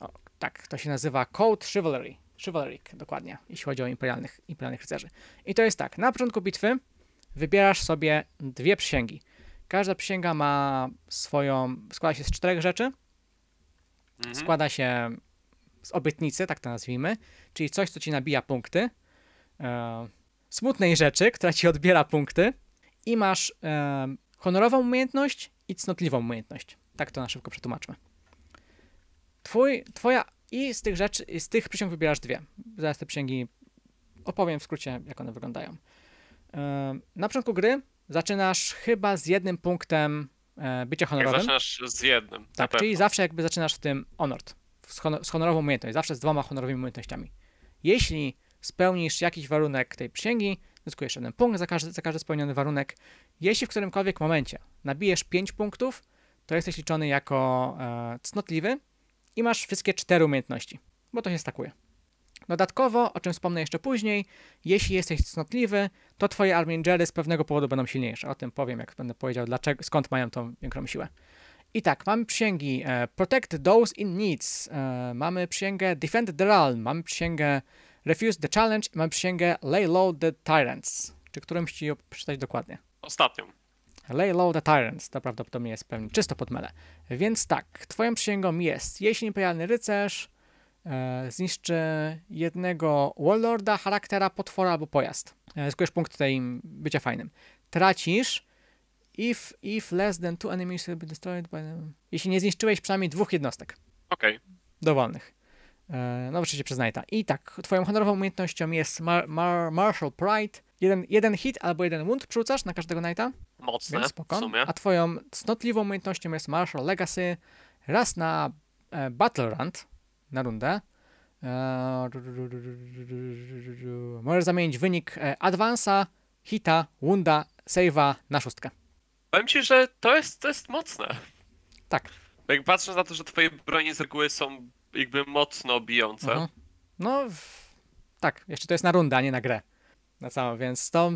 O, tak, to się nazywa Code Chivalry. chivalry dokładnie, jeśli chodzi o imperialnych, imperialnych rycerzy. I to jest tak, na początku bitwy wybierasz sobie dwie przysięgi. Każda przysięga ma swoją... składa się z czterech rzeczy. Mhm. Składa się z obietnicy, tak to nazwijmy, czyli coś, co ci nabija punkty. E, smutnej rzeczy, która ci odbiera punkty i masz e, honorową umiejętność i cnotliwą umiejętność. Tak to na szybko przetłumaczmy. Twój, twoja i z tych rzeczy, z tych przysięg wybierasz dwie. Zaraz te przysięgi opowiem w skrócie, jak one wyglądają. E, na początku gry zaczynasz chyba z jednym punktem e, bycia honorowym. Jak zaczynasz z jednym. Tak, czyli zawsze jakby zaczynasz w tym honor, z, honor, z honorową umiejętność, zawsze z dwoma honorowymi umiejętnościami. Jeśli spełnisz jakiś warunek tej przysięgi, zyskujesz jeden punkt za każdy, za każdy spełniony warunek. Jeśli w którymkolwiek momencie nabijesz 5 punktów, to jesteś liczony jako e, cnotliwy i masz wszystkie cztery umiejętności, bo to się stakuje. Dodatkowo, o czym wspomnę jeszcze później, jeśli jesteś cnotliwy, to twoje Armingery z pewnego powodu będą silniejsze. O tym powiem, jak będę powiedział, dlaczego, skąd mają tą większą siłę. I tak, mamy przysięgi e, Protect Those in Needs, e, mamy przysięgę Defend the Realm, mamy przysięgę Refuse the challenge i przysięgę Lay low the tyrants. Czy którymś ci ją przeczytać dokładnie? Ostatnią. Lay low the tyrants, to prawdopodobnie jest pewnie czysto pod Więc tak, twoją przysięgą jest, jeśli imperialny rycerz e, zniszczy jednego warlorda, charaktera, potwora albo pojazd. E, Skujesz punkt tutaj bycia fajnym. Tracisz if, if less than two enemies will be destroyed by... Jeśli nie zniszczyłeś przynajmniej dwóch jednostek. Okej. Okay. Dowolnych. E, no oczywiście przez Knighta. I tak, twoją honorową umiejętnością jest mar, mar, Pride. Jeden, jeden hit albo jeden wound przerzucasz na każdego Knighta. Mocne, spoko. w sumie. A twoją cnotliwą umiejętnością jest Marshall Legacy. Raz na e, Battle Rant, na rundę. E, możesz zamienić wynik e, advansa, hita, wounda, save'a na szóstkę. Powiem ci, że to jest, to jest mocne. Tak. Jak patrząc na to, że twoje broni z reguły są jakby mocno bijące. Mhm. No, tak, jeszcze to jest na rundę, a nie na grę. Na samą, więc to,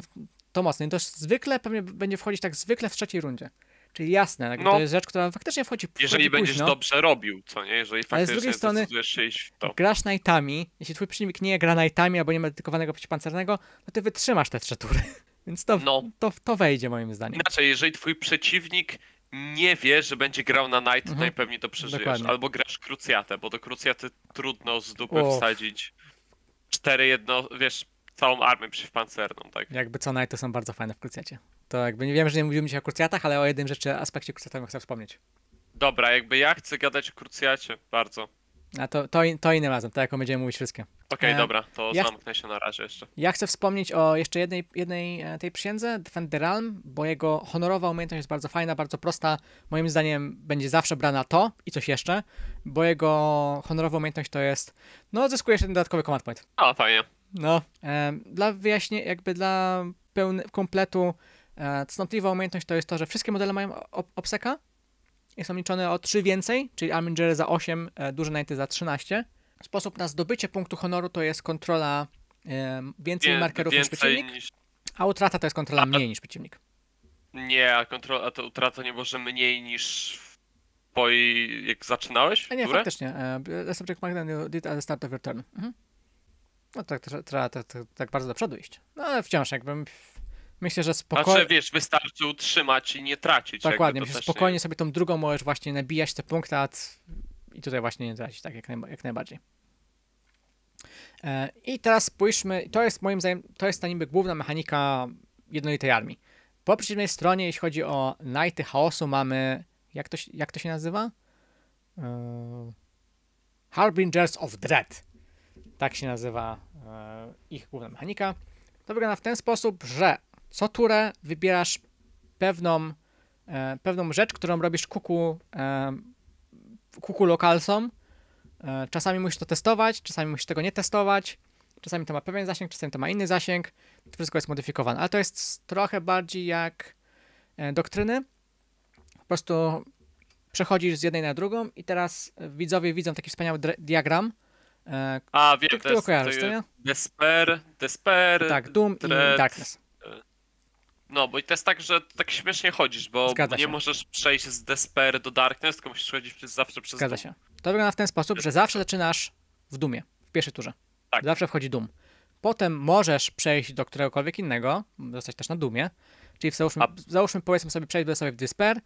to mocno. I to zwykle pewnie będzie wchodzić tak zwykle w trzeciej rundzie. Czyli jasne, no, to jest rzecz, która faktycznie wchodzi późno. Jeżeli będziesz późno, dobrze robił, co nie? Jeżeli faktycznie ale z drugiej strony, się iść w to. grasz jeśli twój przeciwnik nie gra nightami albo nie ma dedykowanego przeciwpancernego, no to ty wytrzymasz te trzy tury. Więc to, no. to, to wejdzie moim zdaniem. Inaczej, jeżeli twój przeciwnik nie wiesz, że będzie grał na Night, mhm. najpewniej to przeżyjesz. Dokładnie. Albo grasz Krucjatę, bo do Krucjaty trudno z dupy Uff. wsadzić cztery jedno, wiesz, całą armię przeciwpancerną, tak? Jakby co Night są bardzo fajne w Krucjacie. To jakby nie wiem, że nie mówimy dzisiaj o Krucjatach, ale o jednym rzeczy, aspekcie Krucjatowym chcę wspomnieć. Dobra, jakby ja chcę gadać o Krucjacie, bardzo. A to, to, to innym razem, tak jak będziemy mówić wszystkie. Okej, okay, e, dobra, to ja, zamknę się na razie jeszcze. Ja chcę wspomnieć o jeszcze jednej, jednej e, tej przysiędze, Defend Realm, bo jego honorowa umiejętność jest bardzo fajna, bardzo prosta. Moim zdaniem będzie zawsze brana to i coś jeszcze, bo jego honorowa umiejętność to jest, no zyskujesz jeden dodatkowy command point. A, fajnie. No, e, dla wyjaśnienia, jakby dla pełnego kompletu, e, cnotliwa umiejętność to jest to, że wszystkie modele mają obseka, są liczone o 3 więcej, czyli Arminger za 8, e, duży Knighty za 13. Sposób na zdobycie punktu honoru to jest kontrola e, więcej Wie, markerów więcej niż przeciwnik, niż... a utrata to jest kontrola a, mniej niż przeciwnik. Nie, a, kontrola, a to utrata nie może mniej niż po jak zaczynałeś? A nie, faktycznie. The subject magnet did at the start of your turn. Mhm. No tak, trzeba tak, tak, tak bardzo do przodu iść. No ale wciąż, jakbym Myślę, że spokojnie. Znaczy, wiesz, wystarczy utrzymać i nie tracić. Dokładnie, myślę, że spokojnie nie... sobie tą drugą możesz właśnie nabijać te punkty at... i tutaj właśnie nie tracić, tak jak, naj... jak najbardziej. E, I teraz spójrzmy, to jest moim zdaniem, to jest ta niby główna mechanika jednolitej armii. Po przeciwnej stronie, jeśli chodzi o Knighty Chaosu, mamy, jak to, jak to się nazywa? E... Harbingers of Dread. Tak się nazywa e, ich główna mechanika. To wygląda w ten sposób, że co turę wybierasz pewną, e, pewną rzecz, którą robisz kuku, e, kuku lokalsom. E, czasami musisz to testować, czasami musisz tego nie testować. Czasami to ma pewien zasięg, czasami to ma inny zasięg. To wszystko jest modyfikowane, ale to jest trochę bardziej jak e, doktryny. Po prostu przechodzisz z jednej na drugą i teraz widzowie widzą taki wspaniały diagram. E, A, wiem, ty, to, jest, to, jest, to Desper, Desper, tak, Doom i Darkness. No, bo i to jest tak, że tak śmiesznie chodzisz, bo Zgadza nie się. możesz przejść z Despair do Darkness, tylko musisz chodzić przez, zawsze przez Zgadza się. To wygląda w ten sposób, że zawsze zaczynasz w Dumie, w pierwszej turze. Tak. Zawsze wchodzi Dum. Potem możesz przejść do któregokolwiek innego, zostać też na Dumie, czyli w, załóżmy, A... załóżmy, powiedzmy sobie, przejdę sobie w Despair,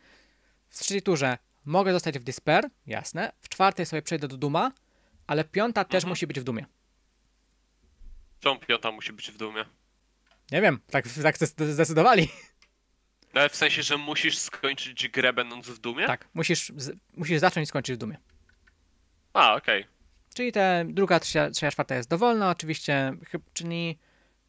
w trzeciej turze mogę zostać w Despair, jasne, w czwartej sobie przejdę do Duma, ale piąta mhm. też musi być w Dumie. Czemu piąta musi być w Dumie? Nie wiem, tak, tak zdecydowali. No ale w sensie, że musisz skończyć grę będąc w Dumie? Tak, musisz, zacząć musisz zacząć skończyć w Dumie. A, okej. Okay. Czyli te druga, trzecia, trzecia, czwarta jest dowolna oczywiście, czyli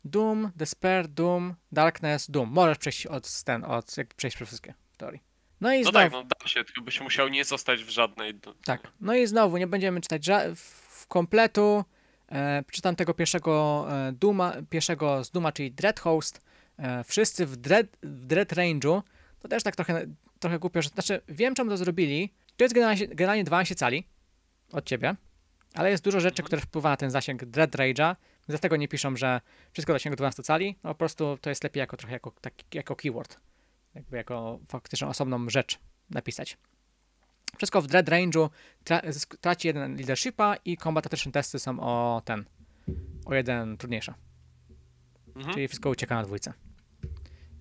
Doom, Despair, Doom, Darkness, Doom. Możesz przejść od ten, od, jak przejść przez wszystkie w teorii. No i znowu. no tak, no da się, tylko byś musiał nie zostać w żadnej. Tak, no i znowu nie będziemy czytać ża- w kompletu, E, tego pierwszego, e, Duma, pierwszego z Duma, czyli Dreadhost. E, wszyscy w Dread, w Dread Range'u. To też tak trochę, trochę głupio, że, znaczy wiem czemu to zrobili. To jest generalnie, generalnie 12 cali od ciebie, ale jest dużo rzeczy, mhm. które wpływa na ten zasięg Dread Rage'a. Dlatego nie piszą, że wszystko do 12 cali. No po prostu to jest lepiej jako trochę jako, tak, jako keyword. Jakby jako faktyczną osobną rzecz napisać. Wszystko w Dread Range'u tra traci jeden leadershipa i Combat Attrition testy są o ten, o jeden trudniejsze. Mhm. Czyli wszystko ucieka na dwójce.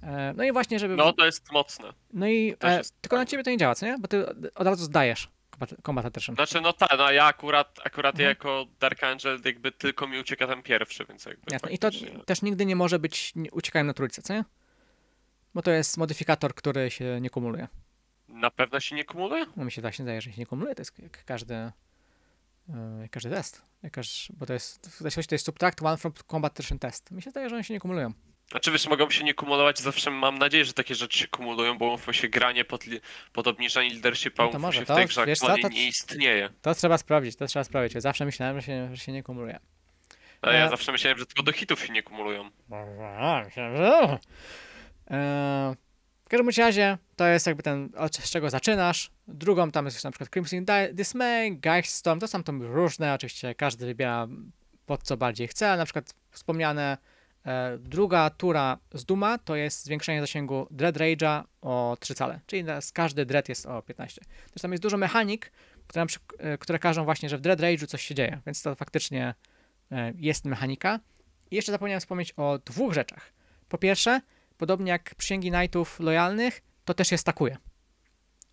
E, no i właśnie, żeby... No to jest mocne. No i e, tylko na ciebie to nie działa, co nie? Bo ty od razu zdajesz Combat, combat Attrition. Znaczy no tak, no ja akurat, akurat mhm. jako Dark Angel jakby tylko mi ucieka ten pierwszy, więc jakby... Jasne. I to też nigdy nie może być uciekałem na trójce, co nie? Bo to jest modyfikator, który się nie kumuluje. Na pewno się nie kumuluje? No mi się właśnie zdaje, że się nie kumuluje. To jest jak każdy, e, jak każdy test. Jak każdy, bo to jest, to jest subtract one from combat test. Mi się zdaje, że one się nie kumulują. Znaczy wiesz, mogą się nie kumulować, zawsze mam nadzieję, że takie rzeczy się kumulują, bo w się, granie pod, pod obniżanie leadershipa no to może, się to, tej grze wiesz, co, to, nie istnieje. To trzeba sprawdzić, to trzeba sprawdzić. Ja zawsze myślałem, że się, że się nie kumuluje. No, ja e... zawsze myślałem, że tylko do hitów się nie kumulują. No, no, myślałem, że... E, w każdym razie to jest jakby ten, od czego zaczynasz. Drugą tam jest na przykład Crimson Dismay, Geiststorm, to są tam różne, oczywiście każdy wybiera pod co bardziej chce, na przykład wspomniane e, druga tura z Duma to jest zwiększenie zasięgu Dread Rage'a o 3 cale, czyli teraz każdy Dread jest o 15. Też tam jest dużo mechanik, które, e, które każą właśnie, że w Dread Rage'u coś się dzieje, więc to faktycznie e, jest mechanika. I jeszcze zapomniałem wspomnieć o dwóch rzeczach. Po pierwsze, podobnie jak przysięgi knightów lojalnych, to też je stakuje.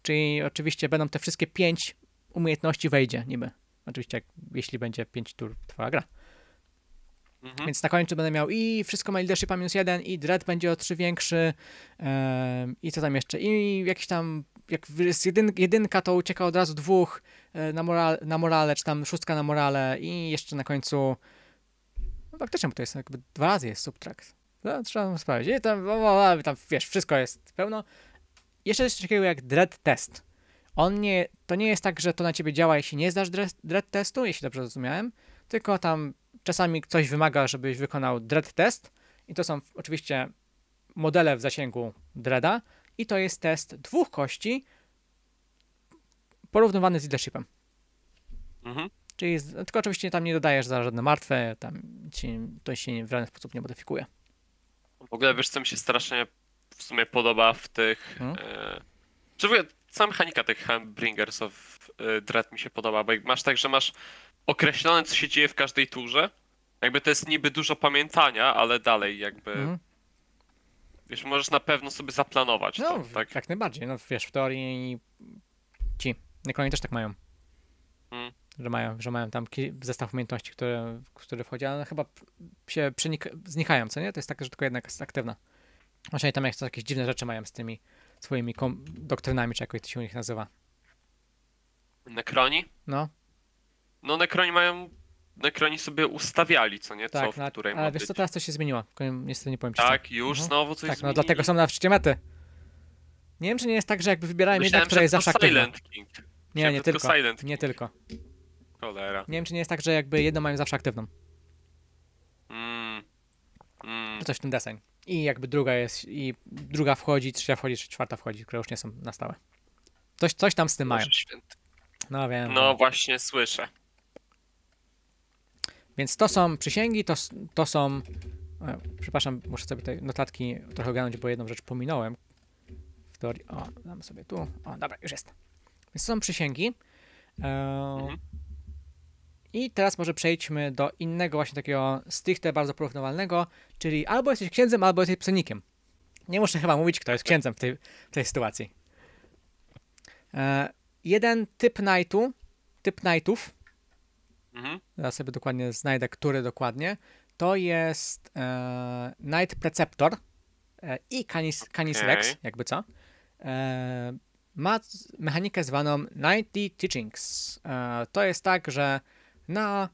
Czyli oczywiście będą te wszystkie pięć umiejętności wejdzie niby. Oczywiście jak, jeśli będzie pięć tur trwała gra. Mhm. Więc na końcu będę miał i wszystko ma leadership minus jeden, i dread będzie o trzy większy, yy, i co tam jeszcze, i jakiś tam, jak jest jedyn, jedynka, to ucieka od razu dwóch yy, na, moral, na morale, czy tam szóstka na morale, i jeszcze na końcu, no faktycznie, bo to jest jakby dwa razy jest subtrakt. No, trzeba sprawdzić. I tam, no, no, no, tam, wiesz, wszystko jest pełno. Jeszcze coś takiego jak dread test. On nie, to nie jest tak, że to na ciebie działa, jeśli nie zdasz dread, dread testu, jeśli dobrze zrozumiałem, tylko tam czasami coś wymaga, żebyś wykonał dread test i to są oczywiście modele w zasięgu dreada i to jest test dwóch kości porównywany z leadershipem. Mhm. Czyli, tylko oczywiście tam nie dodajesz za żadne martwe, tam ci, to się w żaden sposób nie modyfikuje. W ogóle wiesz, co mi się strasznie w sumie podoba w tych. Hmm? E, czy w ogóle sam mechanika tych Bringers of e, Dread mi się podoba, bo masz tak, że masz określone, co się dzieje w każdej turze. Jakby to jest niby dużo pamiętania, ale dalej jakby. Hmm? Wiesz, możesz na pewno sobie zaplanować. No, to, tak? jak najbardziej. No wiesz, w teorii ci. niekoniecznie też tak mają. Hmm że mają, że mają tam zestaw umiejętności, które, które wchodzi, ale chyba się przenika, znikają, co nie? To jest tak, że tylko jedna jest aktywna. Właśnie tam jak to jakieś dziwne rzeczy mają z tymi swoimi doktrynami, czy jakoś to się u nich nazywa. Nekroni? No. No Nekroni mają, Nekroni sobie ustawiali, co nie, tak, co na, w której ale wiesz co, teraz coś się zmieniło, niestety nie powiem ci Tak, co. już mhm. znowu coś Tak, no, zmienili. no dlatego są na szczycie mety. Nie wiem, czy nie jest tak, że jakby wybierałem jedną, która jest zawsze Silent King. Nie, nie tylko, Silent, Nie tylko. Cholera. Nie wiem, czy nie jest tak, że jakby jedną mają zawsze aktywną. Mm. Mm. Czy coś w ten deseń. I jakby druga jest, i druga wchodzi, trzecia wchodzi, czwarta wchodzi, które już nie są na stałe. Coś, coś tam z tym mają. No wiem. No właśnie słyszę. Więc to są przysięgi, to, to są. E, przepraszam, muszę sobie te notatki trochę ogarnąć, bo jedną rzecz pominąłem. W teorii. O, dam sobie tu. O, dobra, już jest. Więc to są przysięgi. E, mhm. I teraz może przejdźmy do innego właśnie takiego stricte bardzo porównywalnego, czyli albo jesteś księdzem, albo jesteś psonikiem. Nie muszę chyba mówić, kto jest księdzem w tej, w tej sytuacji. E, jeden typ knightu, typ nightów, mhm. sobie dokładnie znajdę, który dokładnie, to jest e, Night Preceptor e, i Canis, Canis okay. Rex, jakby co. E, ma mechanikę zwaną Nightly Teachings. E, to jest tak, że na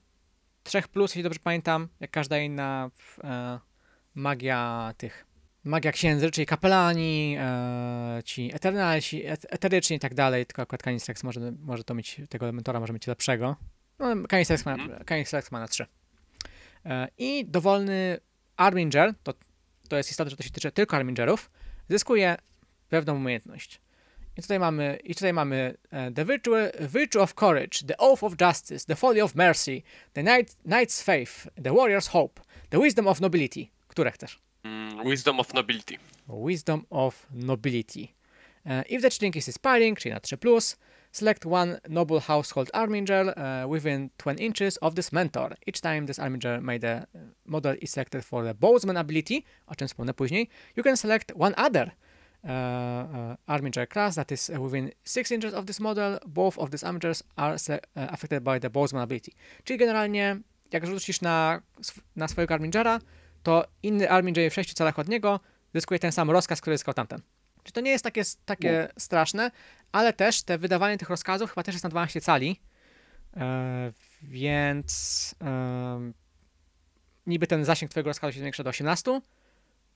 3 plus, jeśli dobrze pamiętam, jak każda inna e, magia tych magia księdzy, czyli kapelani, e, ci eternalsi, et, eteryczni i tak dalej, tylko akurat Kanistrax może, może to mieć, tego mentora, może mieć lepszego. No, Kanistrax ma, Kanistrax ma na 3. Mhm. E, I dowolny Arminger, to, to jest istotne, że to się tyczy tylko Armingerów, zyskuje pewną umiejętność. I tutaj mamy, i tutaj mamy e, The virtue, virtue of Courage, The Oath of Justice, The Folly of Mercy, The knight, Knight's Faith, The Warrior's Hope, The Wisdom of Nobility. Które chcesz? Mm, Wisdom of Nobility. Wisdom of Nobility. If the chilling is inspiring, czyli na 3+, select one noble household arminger uh, e, within 20 inches of this mentor. Each time this arminger made a model is selected for the bowsman ability, o czym wspomnę później, you can select one other E, e, armature class that is uh, within six inches of this model. Both of these armatures are e, affected by the Bozeman ability. Czyli generalnie, jak rzucisz na, na swojego armingera, to inny arminger w 6 calach od niego zyskuje ten sam rozkaz, który zyskał tamten. Czy to nie jest takie, takie no. straszne, ale też te wydawanie tych rozkazów chyba też jest na 12 cali, e, więc e, niby ten zasięg twojego rozkazu się zwiększa do 18,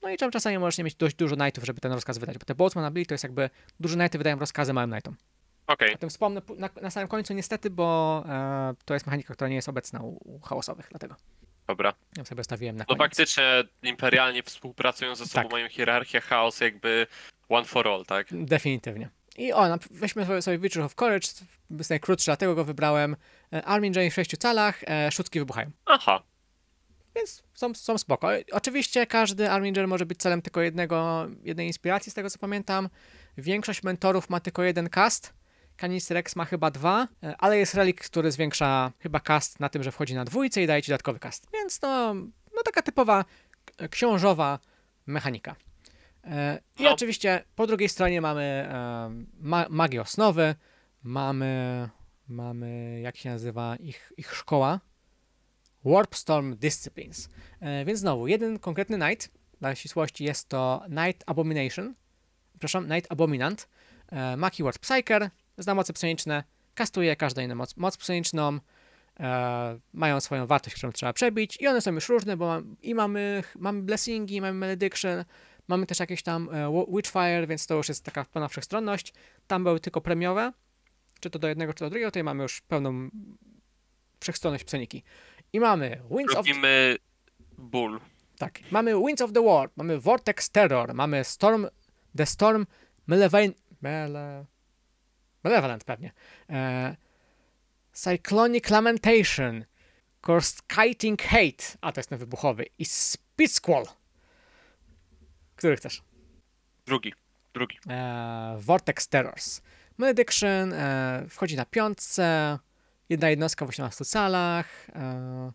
no i czasami możesz nie mieć dość dużo knightów, żeby ten rozkaz wydać, bo te Boltzmann Ability to jest jakby duże knighty wydają rozkazy małym knightom. Okej. Okay. O tym wspomnę na, na, samym końcu niestety, bo e, to jest mechanika, która nie jest obecna u, u chaosowych, dlatego. Dobra. Ja sobie stawiłem na no koniec. No faktycznie imperialnie współpracują ze sobą, tak. mają hierarchię, chaos jakby one for all, tak? Definitywnie. I o, weźmy sobie, sobie Witcher of Courage, jest najkrótszy, dlatego go wybrałem. E, Armin Jane w 6 calach, e, szutki wybuchają. Aha, więc są, są spoko. Oczywiście każdy Arminger może być celem tylko jednego, jednej inspiracji, z tego co pamiętam. Większość mentorów ma tylko jeden cast. Canis Rex ma chyba dwa, e, ale jest relik, który zwiększa chyba cast na tym, że wchodzi na dwójce i daje ci dodatkowy cast. Więc no, no taka typowa książowa mechanika. E, I no. oczywiście po drugiej stronie mamy e, ma magię osnowy, mamy, mamy jak się nazywa ich, ich szkoła, Warpstorm Disciplines. E, więc znowu, jeden konkretny Knight, dla ścisłości jest to Knight Abomination, przepraszam, Knight Abominant, e, ma keyword Psyker, zna moce psioniczne, kastuje każdą inną moc, moc psioniczną, e, mają swoją wartość, którą trzeba przebić i one są już różne, bo mam, i mamy, mamy blessingi, mamy malediction, mamy też jakieś tam witchfire, więc to już jest taka pełna wszechstronność. Tam były tylko premiowe, czy to do jednego, czy do drugiego, tutaj mamy już pełną wszechstronność psioniki. I mamy Winds Robimy of... ból. Tak. Mamy Winds of the World, mamy Vortex Terror, mamy Storm... The Storm Malevolent... Mele... Malevolent pewnie. E... Cyclonic Lamentation, Kiting Hate, a to jest ten wybuchowy, i Squall. Który chcesz? Drugi. Drugi. E... Vortex Terrors. Malediction e... wchodzi na piątce. Jedna jednostka w 18 salach calach. E,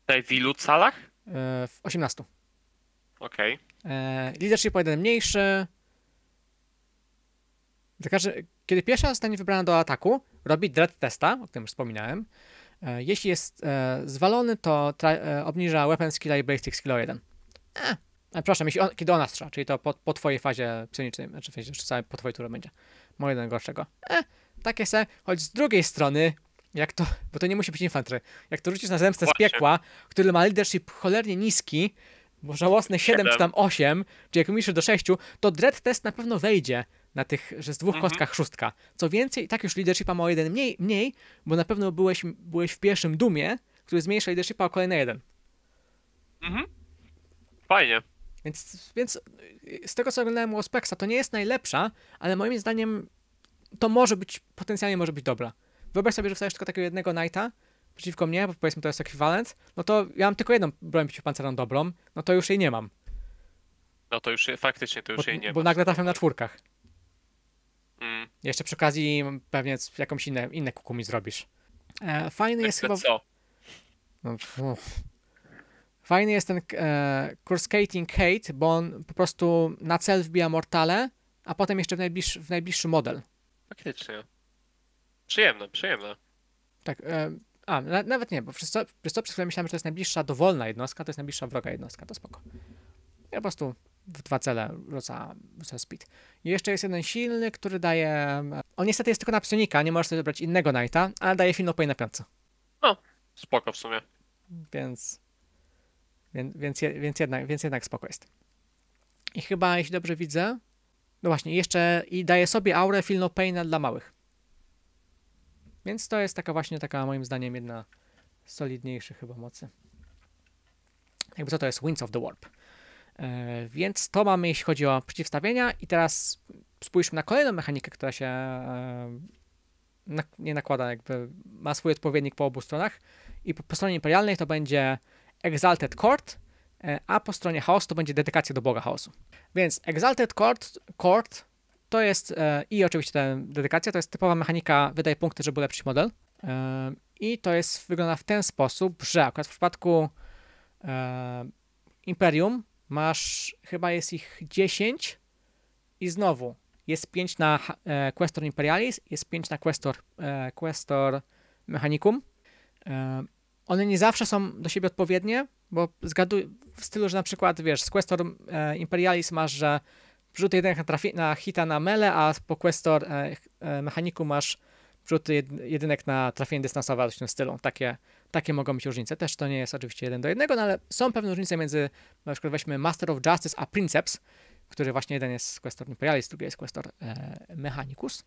Tutaj w ilu calach? E, w 18. Okej. Okay. E, Leadership o jeden mniejszy. kiedy pierwsza zostanie wybrana do ataku, robi dread testa, o którym już wspominałem. Jeśli jest zwalony, to obniża weapon skill i basic skill o 1. E, przepraszam, jeśli on, kiedy ona strza, czyli to po, po twojej fazie psionicznej, znaczy w po twojej turze będzie. Mo jeden gorszego. E, takie se, choć z drugiej strony, jak to, bo to nie musi być infantry, jak to rzucisz na zemstę z piekła, który ma leadership cholernie niski, bo żałosne 7, 7. czy tam 8, czy jak umiesz do 6, to dread test na pewno wejdzie na tych, że z dwóch mhm. kostkach szóstka. Co więcej, tak już leadershipa ma o jeden mniej, mniej bo na pewno byłeś, byłeś w pierwszym dumie, który zmniejsza leadershipa o kolejny jeden. Mhm. Fajnie. Więc, więc y, z tego co oglądałem u Ospeksa, to nie jest najlepsza, ale moim zdaniem to może być, potencjalnie może być dobra. Wyobraź sobie, że wstajesz tylko takiego jednego Knighta przeciwko mnie, bo powiedzmy to jest ekwiwalent, no to ja mam tylko jedną broń pancerną dobrą, no to już jej nie mam. No to już faktycznie to już bo, jej nie mam. Bo nagle tak trafiam na czwórkach. Mm. Jeszcze przy okazji pewnie jakąś inne, inne kuku mi zrobisz. E, fajny jest chyba... Co? No, Fajny jest ten e, Curskating Kate, bo on po prostu na cel wbija mortale, a potem jeszcze w, najbliższy, w najbliższy model. Faktycznie. Przyjemne, przyjemne. Tak, e, a, na, nawet nie, bo przez to, przez to przez chwilę myślałem, że to jest najbliższa dowolna jednostka, to jest najbliższa wroga jednostka, to spoko. Ja po prostu w dwa cele rzuca, rzuca speed. I jeszcze jest jeden silny, który daje... E, on niestety jest tylko na psionika, nie możesz sobie wybrać innego knighta, ale daje silną pay na piątce. No, spoko w sumie. Więc... Więc, więc, jednak, więc jednak spoko jest. I chyba, jeśli dobrze widzę, no właśnie, jeszcze i daje sobie aurę no Paina dla małych. Więc to jest taka właśnie, taka moim zdaniem jedna z solidniejszych chyba mocy. Jakby co to jest Winds of the Warp. E, więc to mamy, jeśli chodzi o przeciwstawienia i teraz spójrzmy na kolejną mechanikę, która się e, na, nie nakłada, jakby ma swój odpowiednik po obu stronach i po, po stronie imperialnej to będzie Exalted Court, E, a po stronie chaosu to będzie dedykacja do Boga chaosu. Więc Exalted Court, Court to jest e, i oczywiście ta dedykacja to jest typowa mechanika wydaj punkty, żeby ulepszyć model. E, I to jest wygląda w ten sposób, że akurat w przypadku Imperium masz chyba jest ich 10 i znowu jest 5 na Questor Imperialis, jest 5 na Questor, Questor Mechanicum one nie zawsze są do siebie odpowiednie, bo zgaduj, w stylu, że na przykład, wiesz, z Questor e, Imperialis masz, że wrzut jeden trafi, na hita na mele, a po Questor e, e, Mechaniku masz wrzut jed, jedynek na trafienie dystansowe w tym stylu. Takie, takie mogą być różnice. Też to nie jest oczywiście jeden do jednego, no ale są pewne różnice między, na przykład weźmy Master of Justice a Princeps, który właśnie jeden jest Questor Imperialis, drugi jest Questor e, Mechanicus.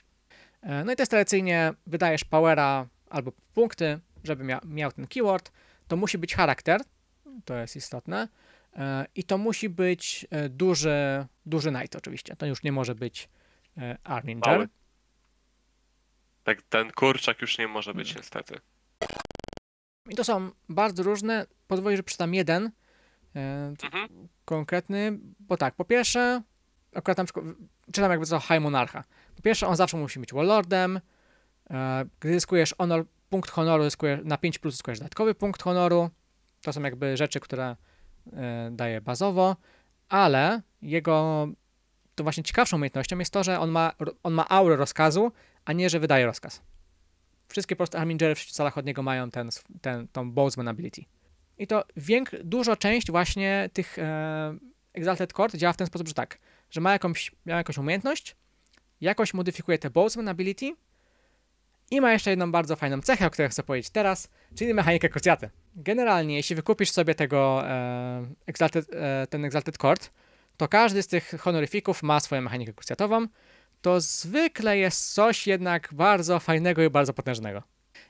E, no i też tradycyjnie wydajesz powera albo punkty, żeby mia miał ten keyword, to musi być charakter, to jest istotne, e, i to musi być e, duży, duży knight oczywiście. To już nie może być e, Arminger. Tak, ten kurczak już nie może być mm. niestety. I to są bardzo różne. Pozwolę, że przeczytam jeden mhm. konkretny, bo tak, po pierwsze, akurat tam czytam jakby co High Monarcha. Po pierwsze, on zawsze musi być warlordem. Gdy zyskujesz honor punkt honoru na 5 plus Square dodatkowy punkt honoru. To są jakby rzeczy, które e, daje bazowo, ale jego to właśnie ciekawszą umiejętnością jest to, że on ma, on ma aurę rozkazu, a nie, że wydaje rozkaz. Wszystkie po prostu Armingery w salach od niego mają ten, ten, tą Bowsman Ability. I to więk, dużo część właśnie tych e, Exalted Court działa w ten sposób, że tak, że ma jakąś, ma jakąś umiejętność, jakoś modyfikuje te Bowsman Ability i ma jeszcze jedną bardzo fajną cechę, o której chcę powiedzieć teraz, czyli mechanikę krucjaty. Generalnie, jeśli wykupisz sobie tego, e, exalted, e, ten Exalted Court, to każdy z tych honoryfików ma swoją mechanikę krucjatową, to zwykle jest coś jednak bardzo fajnego i bardzo potężnego.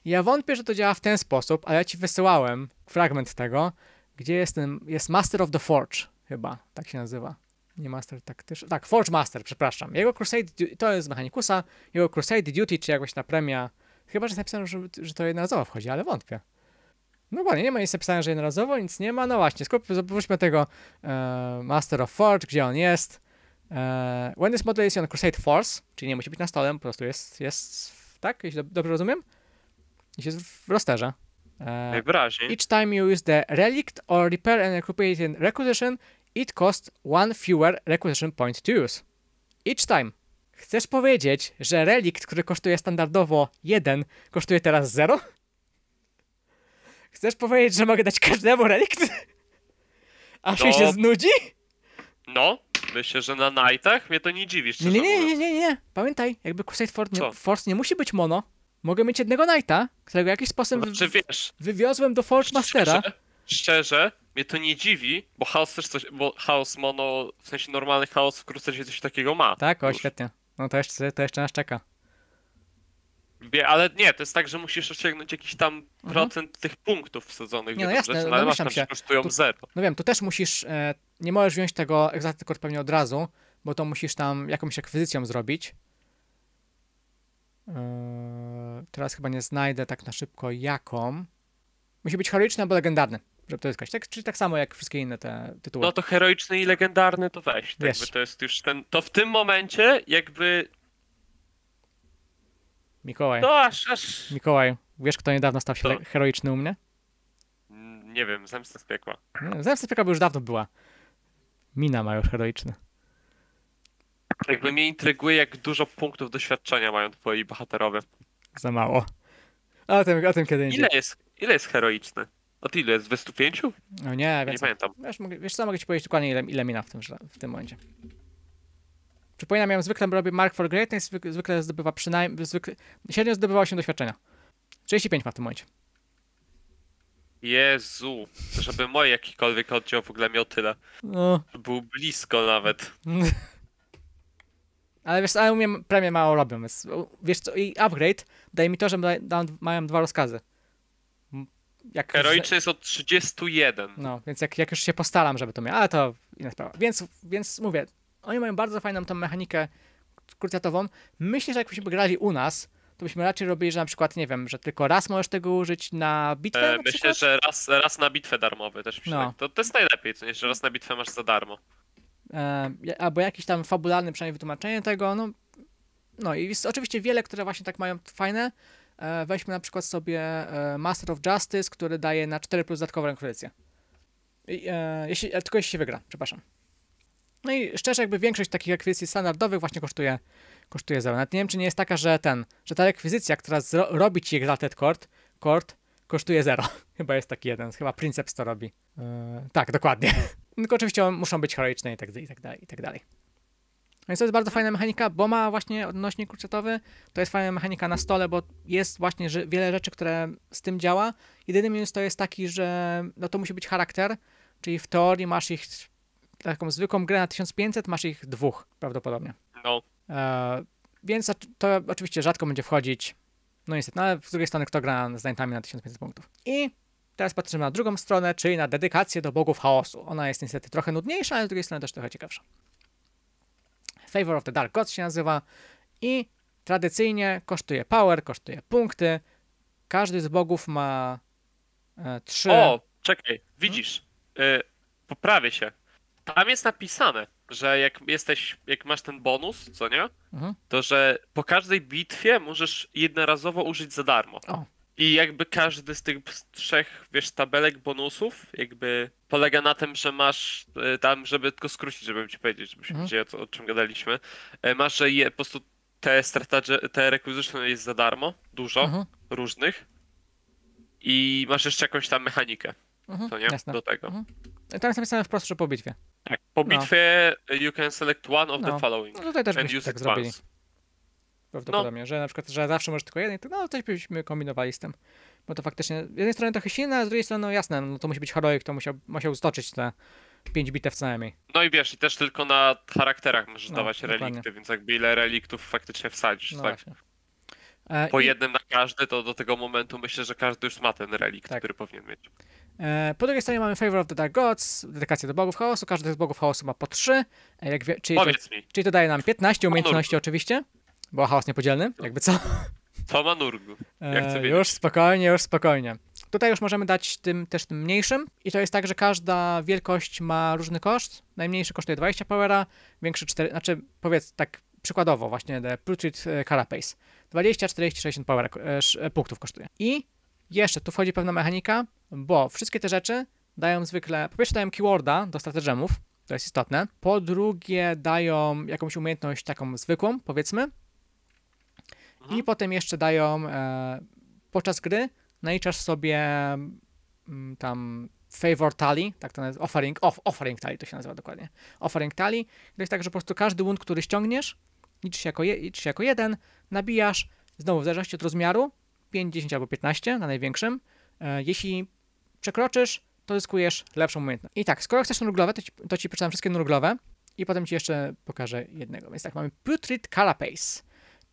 Ja wątpię, że to działa w ten sposób, ale ja ci wysyłałem fragment tego, gdzie jest, ten, jest Master of the Forge, chyba tak się nazywa. Nie Master Tactician. Tak, Forge Master, przepraszam. Jego Crusade. To jest Mechanikusa. Jego Crusade Duty, czy jakaś ta premia. Chyba, że jest napisane, że, że to jednorazowo wchodzi, ale wątpię. No bo nie ma nic napisane, że jednorazowo, nic nie ma. No właśnie, spójrzmy tego e, Master of Forge, gdzie on jest. E, when this model is on Crusade Force, czyli nie musi być na stole, po prostu jest, jest tak, jeśli dobrze rozumiem? jest w rosterze. E, Najwyraźniej. Each time you use the relict or repair and recuperating requisition, It costs one fewer requisition point to use. Each time. Chcesz powiedzieć, że relikt, który kosztuje standardowo 1, kosztuje teraz 0? Chcesz powiedzieć, że mogę dać każdemu relikt? A no. się znudzi? No, myślę, że na nightach mnie to nie dziwi, szczerze nie, nie, nie, nie, nie, Pamiętaj, jakby Crusade Force nie, Force nie musi być mono. Mogę mieć jednego knighta, którego jakiś sposób znaczy, wiesz, wywiozłem do Forge Mastera. Szczerze, szczerze, mnie to nie dziwi, bo chaos też coś, bo chaos mono, w sensie normalny chaos wkrótce się coś takiego ma. Tak, o już. świetnie. No to jeszcze, to jeszcze nas czeka. Wie, ale nie, to jest tak, że musisz osiągnąć jakiś tam mhm. procent tych punktów wsadzonych nie, no jasne, no, no ale masz tam, się. kosztują tu, zero. No wiem, to też musisz, e, nie możesz wziąć tego Exact pewnie od razu, bo to musisz tam jakąś akwizycją zrobić. E, teraz chyba nie znajdę tak na szybko jaką. Musi być heroiczny albo legendarny że to jest Tak, czyli tak samo jak wszystkie inne te tytuły. No to heroiczny i legendarny to weź. Tak to jest już ten. To w tym momencie jakby. Mikołaj. No aż, aż. Mikołaj, wiesz, kto niedawno stał się to... heroiczny u mnie? Mm, nie wiem, zemsta z piekła. zemsta z piekła by już dawno była. Mina ma już heroiczny. Jakby mnie intryguje, jak dużo punktów doświadczenia mają twoi bohaterowie. Za mało. A o tym, o tym kiedy Ile jest, ile jest heroiczny? A ty ile jest? 205? No nie, więc... Nie pamiętam. Wiesz, wiesz co, mogę ci powiedzieć dokładnie ile, ile mina w tym, w tym momencie. Przypominam, ja zwykle robię Mark for Greatness, zwykle zdobywa przynajmniej... Zwykle, średnio zdobywa 8 doświadczenia. 35 ma w tym momencie. Jezu, żeby moje jakikolwiek oddział w ogóle miał tyle. No. Był blisko nawet. Ale wiesz, ale umiem premię mało robię, więc wiesz co, i upgrade daje mi to, że mają dwa rozkazy. Jak Heroiczny jest od 31. No, więc jak, jak już się postaram, żeby to miał, ale to inna sprawa. Więc, więc mówię, oni mają bardzo fajną tą mechanikę krucjatową. Myślę, że jakbyśmy grali u nas, to byśmy raczej robili, że na przykład, nie wiem, że tylko raz możesz tego użyć na bitwę. E, na myślę, że raz, raz na bitwę darmowy też. No. to, to jest najlepiej, co nie, że raz na bitwę masz za darmo. E, albo jakiś tam fabularny przynajmniej wytłumaczenie tego, no. No i jest oczywiście wiele, które właśnie tak mają fajne. E, weźmy na przykład sobie e, Master of Justice, który daje na 4 plus dodatkową rękorycję. E, jeśli, tylko jeśli się wygra, przepraszam. No i szczerze, jakby większość takich rekwizycji standardowych właśnie kosztuje, kosztuje 0. Nawet nie wiem, czy nie jest taka, że ten, że ta rekwizycja, która zro, robi ci Exalted Court, court kosztuje 0. chyba jest taki jeden, chyba Princeps to robi. Yy, tak, dokładnie. Tylko oczywiście muszą być heroiczne i tak, tak i tak dalej, i tak dalej. Więc to no jest bardzo fajna mechanika, bo ma właśnie odnośnik kurczetowy. To jest fajna mechanika na stole, bo jest właśnie wiele rzeczy, które z tym działa. Jedyny minus to jest taki, że no to musi być charakter, czyli w teorii masz ich taką zwykłą grę na 1500, masz ich dwóch prawdopodobnie. No. E, więc to oczywiście rzadko będzie wchodzić. No niestety, no ale z drugiej strony kto gra z Nightami na 1500 punktów. I teraz patrzymy na drugą stronę, czyli na dedykację do bogów chaosu. Ona jest niestety trochę nudniejsza, ale z drugiej strony też trochę ciekawsza. Favor of the Dark Gods się nazywa i tradycyjnie kosztuje power, kosztuje punkty. Każdy z bogów ma e, trzy... O, czekaj, widzisz, e, poprawię się. Tam jest napisane, że jak jesteś, jak masz ten bonus, co nie? Mhm. To że po każdej bitwie możesz jednorazowo użyć za darmo. O, i jakby każdy z tych trzech, wiesz, tabelek bonusów, jakby polega na tym, że masz e, tam, żeby tylko skrócić, żebym ci powiedzieć, żebyśmy mhm. wiedzieli o, o, czym gadaliśmy. E, masz, że je, po prostu te strategie, te requisition jest za darmo, dużo mhm. różnych. I masz jeszcze jakąś tam mechanikę. Mhm. To nie? Jasne. Do tego. Mhm. Tam jest napisane wprost, że po bitwie. Tak, po no. bitwie you can select one of no. the following. No tutaj też byśmy tak once. Prawdopodobnie, no. że na przykład, że zawsze możesz tylko jeden, no coś byśmy kombinowali z tym. Bo to faktycznie z jednej strony trochę silne, a z drugiej strony, no jasne, no to musi być heroik, to musiał, musiał stoczyć te 5 bitew co najmniej. No i wiesz, i też tylko na charakterach możesz no, dawać dokładnie. relikty, więc jakby ile reliktów faktycznie wsadzisz, no tak? E, po i... jednym na każdy, to do tego momentu myślę, że każdy już ma ten relikt, tak. który powinien mieć. E, po drugiej stronie mamy Favor of the Dark Gods, dedykację do bogów chaosu, każdy z bogów chaosu ma po 3, e, wie, czyli, Powiedz to, mi. czyli to daje nam 15 umiejętności Honor. oczywiście. Bo chaos niepodzielny, jakby co? Po manurgu. chcę e, już spokojnie, już spokojnie. Tutaj już możemy dać tym też tym mniejszym i to jest tak, że każda wielkość ma różny koszt. Najmniejszy kosztuje 20 powera, większy 4, znaczy powiedz tak przykładowo właśnie The Putrid Carapace. 20, 40, 60 power, e, punktów kosztuje. I jeszcze tu wchodzi pewna mechanika, bo wszystkie te rzeczy dają zwykle, po pierwsze dają keyworda do strategemów, to jest istotne. Po drugie dają jakąś umiejętność taką zwykłą, powiedzmy, i mhm. potem jeszcze dają e, podczas gry naliczasz sobie m, mm, tam favor tally, tak to nazywa, offering, off, offering tally to się nazywa dokładnie. Offering tally. To jest tak, że po prostu każdy łund, który ściągniesz, liczy się jako, je, liczy się jako jeden, nabijasz, znowu w zależności od rozmiaru, 5, 10 albo 15 na największym. E, jeśli przekroczysz, to zyskujesz lepszą umiejętność. I tak, skoro chcesz nurglowe, to ci, to ci przeczytam wszystkie nurglowe i potem ci jeszcze pokażę jednego. Więc tak, mamy Putrid Carapace.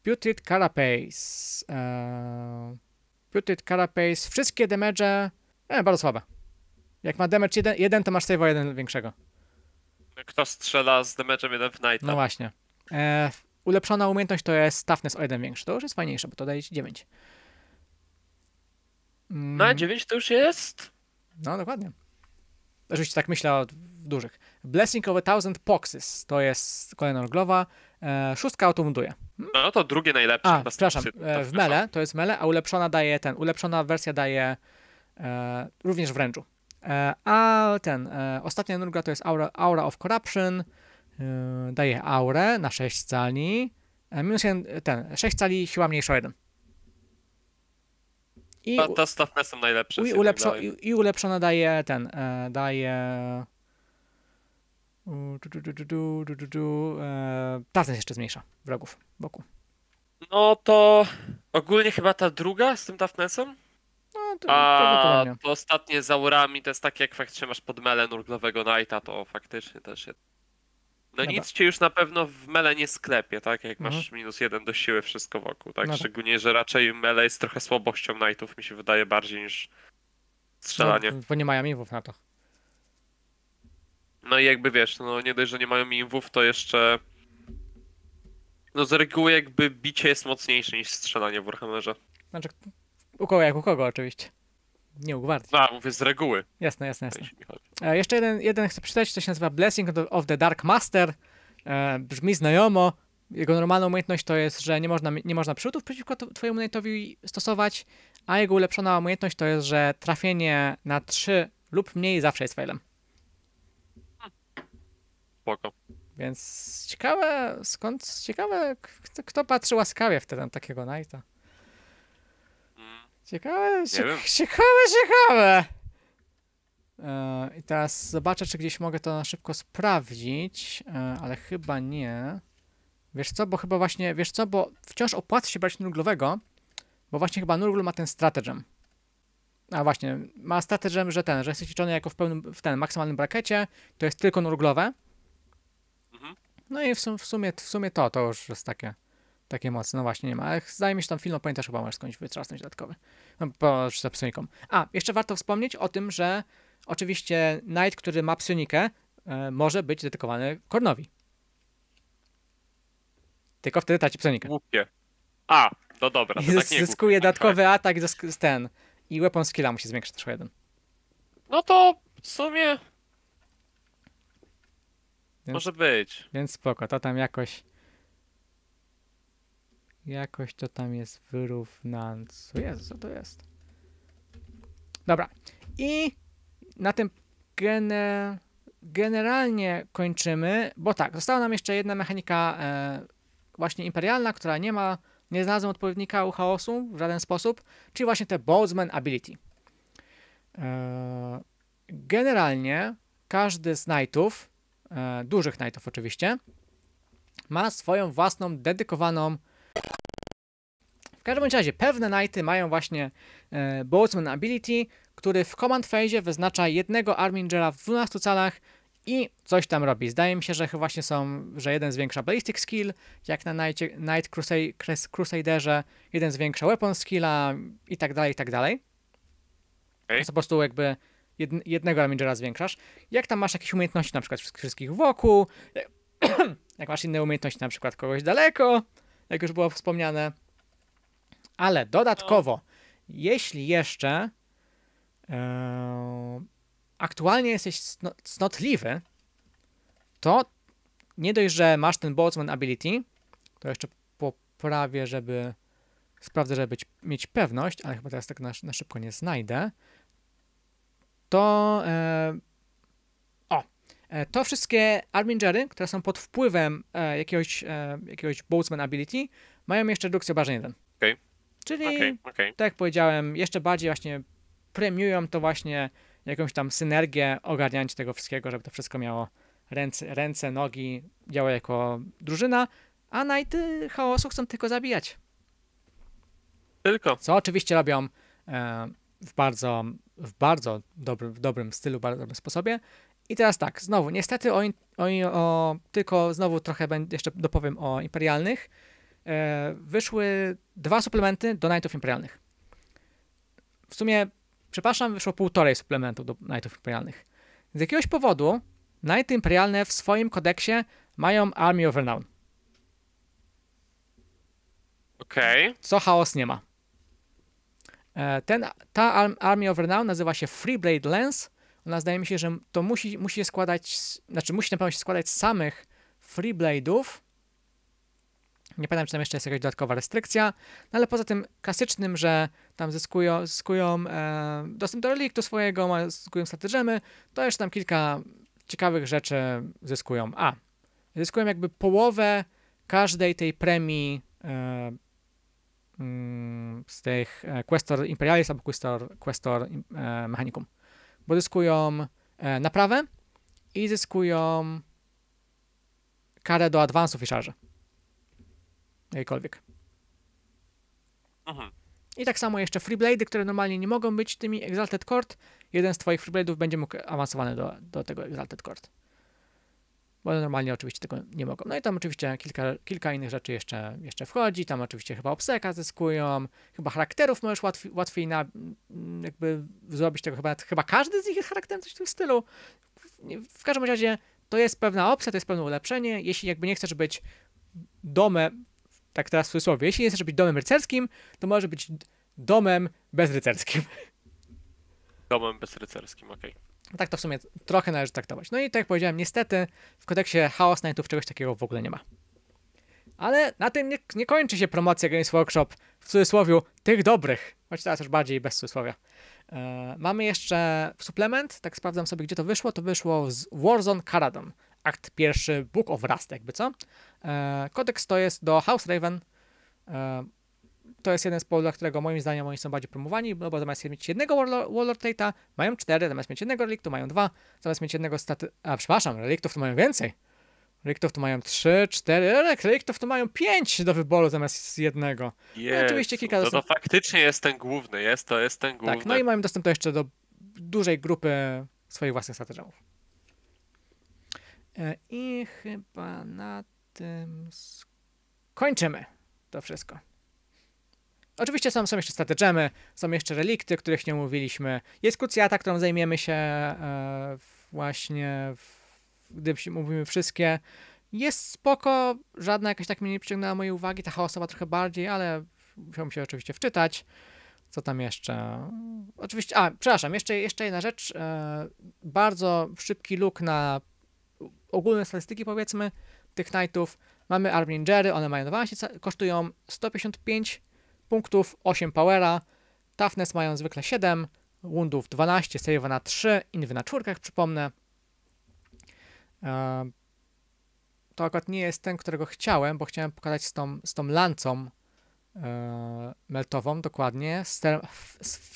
Putrid Carapace. Eee, Putrid Carapace. Wszystkie damage. E, bardzo słabe. Jak ma damage 1, jeden to masz save'a jeden większego. Kto strzela z damage'em 1 w Knight? No właśnie. Eee, ulepszona umiejętność to jest toughness o 1 większy. To już jest fajniejsze, bo to daje ci 9. Mm. Na no, 9 to już jest? No, dokładnie. Oczywiście tak myślę o dużych. Blessing of a Thousand Poxes to jest kolejna orglowa. E, szóstka automunduje. Hmm? No to drugie najlepsze. A, przepraszam, e, w mele, to jest mele, a ulepszona daje ten, ulepszona wersja daje e, również w ręczu. E, a ten, e, ostatnia nurga to jest Aura, Aura of Corruption, e, daje aurę na 6 cali, minus jeden, ten, 6 cali, siła mniejsza o 1. I, no to, to są najlepsze. I, ulepszo, i, i ulepszona daje ten, daje Eee, jeszcze zmniejsza wrogów wokół. No to ogólnie chyba ta druga z tym Tafnesem? No, to, A to, to ostatnie z aurami to jest takie, jak fakt trzymasz pod mele nurglowego Knighta, to faktycznie też jest. No Dobra. nic cię już na pewno w mele nie sklepie, tak? Jak masz mhm. minus jeden do siły, wszystko wokół, tak? Dobra. No tak. Szczególnie, że raczej mele jest trochę słabością Knightów, mi się wydaje, bardziej niż strzelanie. No, bo nie mają miwów na to. No i jakby wiesz, no nie dość, że nie mają inwów, to jeszcze... No z reguły jakby bicie jest mocniejsze niż strzelanie w Warhammerze. Znaczy, u kogo jak u kogo oczywiście. Nie u gwardii. No, mówię z reguły. Jasne, jasne, jasne. E, jeszcze jeden, jeden chcę przeczytać, to się nazywa Blessing of the Dark Master. E, brzmi znajomo. Jego normalna umiejętność to jest, że nie można, nie można przyrzutów przeciwko twojemu knightowi stosować, a jego ulepszona umiejętność to jest, że trafienie na 3 lub mniej zawsze jest failem. Spoko. Więc ciekawe, skąd, ciekawe, kto, kto patrzy łaskawie wtedy na takiego Knighta. Mm. Ciekawe, ciekawe, ciekawe, ciekawe. I teraz zobaczę, czy gdzieś mogę to na szybko sprawdzić, e, ale chyba nie. Wiesz co, bo chyba właśnie, wiesz co, bo wciąż opłaca się brać Nurglowego, bo właśnie chyba Nurgl ma ten strategem. A właśnie, ma strategem, że ten, że jest liczony jako w pełnym, w ten maksymalnym brakecie, to jest tylko Nurglowe, no i w, sum, w, sumie, w sumie to, to już jest takie, takie mocne. No właśnie, nie ma. Ale zdaje mi się, tam film no pamiętasz chyba możesz skądś wytrzasnąć dodatkowy. No, poza psioniką. A, jeszcze warto wspomnieć o tym, że oczywiście Knight, który ma psionikę, e, może być dedykowany Kornowi. Tylko wtedy traci psionikę. Głupie. A, no dobra. To I tak zyskuje tak, dodatkowy tak. atak z ten. I weapon skilla musi zwiększać też o jeden. No to w sumie więc, Może być. Więc spoko, to tam jakoś jakoś to tam jest wyrównane. jest co to jest? Dobra. I na tym gene generalnie kończymy, bo tak, została nam jeszcze jedna mechanika e, właśnie imperialna, która nie ma, nie znalazłem odpowiednika u chaosu w żaden sposób, czyli właśnie te Boltzmann Ability. E, generalnie każdy z knightów E, dużych knightów oczywiście, ma swoją własną, dedykowaną w każdym razie pewne knighty mają właśnie e, Boatsman Ability, który w command phase wyznacza jednego Armingera w 12 calach i coś tam robi. Zdaje mi się, że właśnie są, że jeden zwiększa Ballistic Skill, jak na Knight, Knight Crusade, Crusaderze, jeden zwiększa Weapon Skilla i tak dalej, i tak dalej. To po prostu jakby jednego Ravengera zwiększasz. Jak tam masz jakieś umiejętności na przykład wszystkich wokół, jak, masz inne umiejętności na przykład kogoś daleko, jak już było wspomniane. Ale dodatkowo, jeśli jeszcze e, aktualnie jesteś cno, cnotliwy, to nie dość, że masz ten Boltzmann Ability, to jeszcze poprawię, żeby sprawdzę, żeby być, mieć pewność, ale chyba teraz tak na, na szybko nie znajdę to e, o, e, to wszystkie Armingery, które są pod wpływem e, jakiegoś, jakiegoś Boatsman Ability, mają jeszcze redukcję obrażeń 1. Okay. Czyli, okay, okay. tak jak powiedziałem, jeszcze bardziej właśnie premiują to właśnie jakąś tam synergię ogarnięcia tego wszystkiego, żeby to wszystko miało ręce, ręce nogi, działa jako drużyna, a najty chaosu chcą tylko zabijać. Tylko. Co oczywiście robią e, w bardzo, w bardzo dobrym, w dobrym stylu, bardzo dobrym sposobie. I teraz tak, znowu, niestety o, o, o tylko znowu trochę jeszcze dopowiem o imperialnych. E, wyszły dwa suplementy do Knightów Imperialnych. W sumie, przepraszam, wyszło półtorej suplementów do Knightów Imperialnych. Z jakiegoś powodu Knighty Imperialne w swoim kodeksie mają Army of Renown. Okej. Okay. Co chaos nie ma. E, ten, ta Army of Renown nazywa się Freeblade Lens. Ona zdaje mi się, że to musi, musi się składać, znaczy musi na pewno się składać z samych Freeblade'ów. Nie pamiętam, czy tam jeszcze jest jakaś dodatkowa restrykcja, no ale poza tym klasycznym, że tam zyskują, zyskują e, dostęp do reliktu swojego, zyskują strategemy, to jeszcze tam kilka ciekawych rzeczy zyskują. A, zyskują jakby połowę każdej tej premii e, Mm, z tych e, Questor Imperialis albo Questor, Questor e, Mechanicum. Bo zyskują e, naprawę i zyskują karę do adwansów i szarży. Jakiejkolwiek. Aha. I tak samo jeszcze freeblade, które normalnie nie mogą być tymi Exalted Court. Jeden z Twoich Freeblade'ów będzie mógł awansowany do, do tego Exalted Court bo normalnie oczywiście tego nie mogą. No i tam oczywiście kilka, kilka innych rzeczy jeszcze, jeszcze wchodzi, tam oczywiście chyba obseka zyskują, chyba charakterów możesz łatwiej, łatwiej na, mm, jakby zrobić tego, chyba, chyba każdy z nich jest charakterem coś w tym stylu. W, w każdym razie to jest pewna opcja, to jest pewne ulepszenie, jeśli jakby nie chcesz być domem, tak teraz w cudzysłowie, jeśli nie chcesz być domem rycerskim, to może być domem bezrycerskim. Domem bezrycerskim, okej. Okay. Tak to w sumie trochę należy traktować. No i tak jak powiedziałem, niestety w kodeksie Chaos Knightów czegoś takiego w ogóle nie ma. Ale na tym nie, nie kończy się promocja Games Workshop, w cudzysłowie tych dobrych, choć teraz już bardziej bez cudzysłowia. E, mamy jeszcze suplement, tak sprawdzam sobie gdzie to wyszło, to wyszło z Warzone Caradon, akt pierwszy Book of Rust jakby co. Yy, kodeks to jest do House Raven, e, to jest jeden z powodów, dla którego moim zdaniem oni są bardziej promowani, no bo zamiast mieć jednego Warlord Data, mają cztery, zamiast mieć jednego reliktu, mają dwa, zamiast mieć jednego staty... A, przepraszam, reliktów to mają więcej. Reliktów to mają trzy, cztery, reliktów to mają pięć do wyboru zamiast jednego. Jest, no, oczywiście kilka to, dostęp... to faktycznie jest ten główny, jest, to jest ten główny. Tak, no i mają dostęp to jeszcze do dużej grupy swoich własnych strategów. E, I chyba na tym skończymy to wszystko. Oczywiście są, są jeszcze strategemy, są jeszcze relikty, o których nie mówiliśmy. Jest krucjata, którą zajmiemy się e, właśnie, w, gdy mówimy wszystkie. Jest spoko, żadna jakaś tak mnie nie przyciągnęła mojej uwagi, ta chaosowa trochę bardziej, ale musiałbym się oczywiście wczytać. Co tam jeszcze? Oczywiście, a, przepraszam, jeszcze, jeszcze jedna rzecz. E, bardzo szybki look na ogólne statystyki, powiedzmy, tych knightów. Mamy Armin Jerry, one mają 12, kosztują 155 punktów, 8 powera, toughness mają zwykle 7, woundów 12, save'a na 3, inwy na czwórkach przypomnę. Ehm, to akurat nie jest ten, którego chciałem, bo chciałem pokazać z tą, z tą lancą e, meltową, dokładnie, z, ter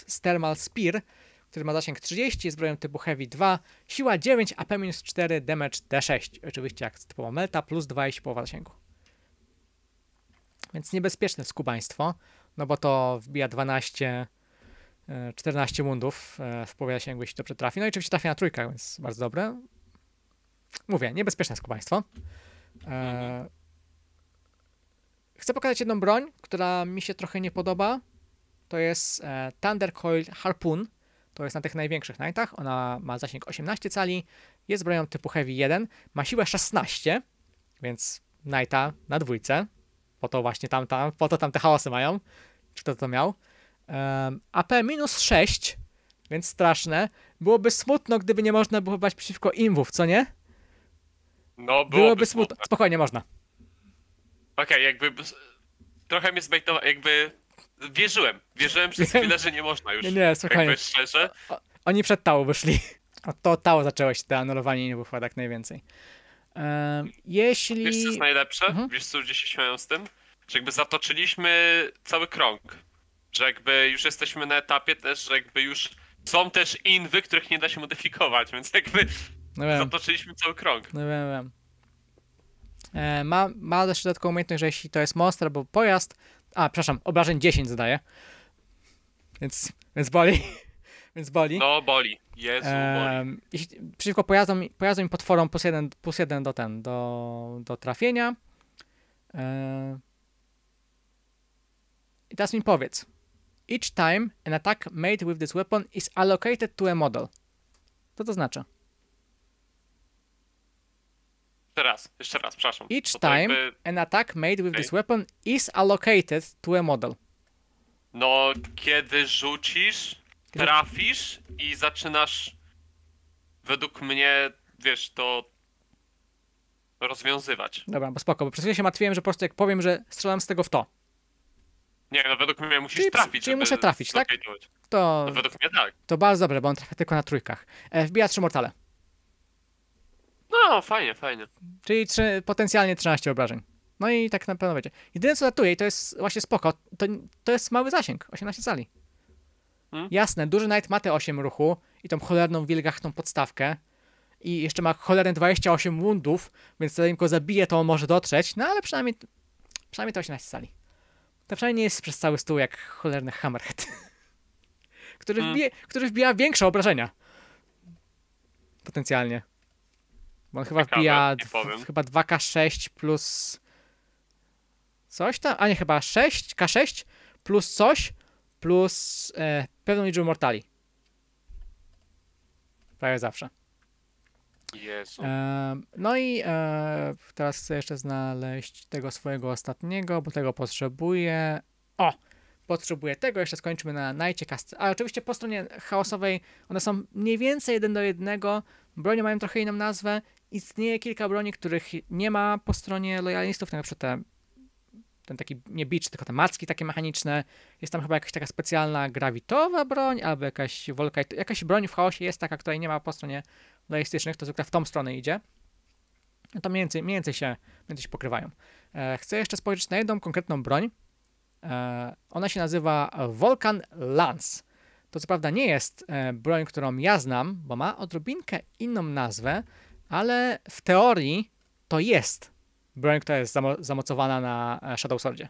z Thermal Spear, który ma zasięg 30, jest typu Heavy 2, siła 9, AP 4, damage D6. Oczywiście jak z typowa melta, plus 2 jeśli połowa zasięgu. Więc niebezpieczne skubaństwo no bo to wbija 12, 14 e, mundów e, w powiasie, jakby się to przetrafi. No i oczywiście trafia na trójkę, więc bardzo dobre. Mówię, niebezpieczne skubaństwo. E, chcę pokazać jedną broń, która mi się trochę nie podoba. To jest e, Thunder Coil Harpoon. To jest na tych największych Knightach. Ona ma zasięg 18 cali, jest bronią typu Heavy 1, ma siłę 16, więc Knighta na dwójce po to właśnie tam, tam, po to tam te chaosy mają, kto to miał. Um, AP minus 6, więc straszne. Byłoby smutno, gdyby nie można było brać przeciwko imwów, co nie? No, byłoby, byłoby smutno. smutno. Spokojnie, można. Okej, okay, jakby trochę mnie zbejtowało, jakby wierzyłem. Wierzyłem przez chwilę, że nie można już. Nie, nie spokojnie. Jakby szczerze. O, oni przed tało wyszli. a to tało zaczęło się te anulowanie imwów, tak najwięcej. Jeśli... Wiesz co jest najlepsze? Mhm. Wiesz co ludzie się śmieją z tym? Że jakby zatoczyliśmy cały krąg. Że jakby już jesteśmy na etapie też, że jakby już są też inwy, których nie da się modyfikować, więc jakby no wiem. zatoczyliśmy cały krąg. No wiem, wiem. E, ma, ma też dodatkową umiejętność, że jeśli to jest monster, albo pojazd, a przepraszam, obrażeń 10 zadaje, więc, więc boli więc boli. No, boli. Jezu, ehm, boli. Jeśli, przeciwko pojazdom, pojazdom i potworom plus jeden, plus jeden do ten, do, do trafienia. Ehm. I teraz mi powiedz. Each time an attack made with this weapon is allocated to a model. Co to znaczy? Jeszcze raz, jeszcze raz, przepraszam. Each time jakby... an attack made with okay. this weapon is allocated to a model. No, kiedy rzucisz, trafisz i zaczynasz według mnie, wiesz, to rozwiązywać. Dobra, bo spoko, bo przez chwilę się martwiłem, że po prostu jak powiem, że strzelam z tego w to. Nie, no według mnie musisz czyli, trafić. Czyli muszę trafić, tak? To, no według mnie tak. To bardzo dobre, bo on trafia tylko na trójkach. E, wbija trzy mortale. No, fajnie, fajnie. Czyli potencjalnie 13 obrażeń. No i tak na pewno będzie. Jedyne co datuje, i to jest właśnie spoko, to, to jest mały zasięg, 18 cali. Hmm? Jasne, duży Knight ma te 8 ruchu i tą cholerną wilgachną podstawkę i jeszcze ma cholerne 28 wundów, więc zanim go zabije, to on może dotrzeć, no ale przynajmniej, przynajmniej to 18 sali. To przynajmniej nie jest przez cały stół jak cholerny Hammerhead, który, hmm. wbije, który wbija większe obrażenia. Potencjalnie. Bo on chyba Ciekawe, wbija chyba 2K6 plus coś tam, a nie, chyba 6, K6 plus coś, plus e, pewną liczbę mortali. Prawie tak zawsze. Jezu. E, no i e, teraz chcę jeszcze znaleźć tego swojego ostatniego, bo tego potrzebuję. O! Potrzebuję tego, jeszcze skończymy na najciekawsze. A oczywiście po stronie chaosowej one są mniej więcej jeden do jednego. Bronie mają trochę inną nazwę. Istnieje kilka broni, których nie ma po stronie lojalistów, na przykład te ten taki, nie bicz, tylko te macki takie mechaniczne. Jest tam chyba jakaś taka specjalna grawitowa broń, albo jakaś wolka, jakaś broń w chaosie jest taka, której nie ma po stronie lojistycznych, to zwykle w tą stronę idzie. No to mniej więcej, mniej więcej, się, mniej więcej się pokrywają. E, chcę jeszcze spojrzeć na jedną konkretną broń. E, ona się nazywa Volcan Lance. To co prawda nie jest e, broń, którą ja znam, bo ma odrobinkę inną nazwę, ale w teorii to jest broń, która jest zamocowana na e, Shadow Swordzie.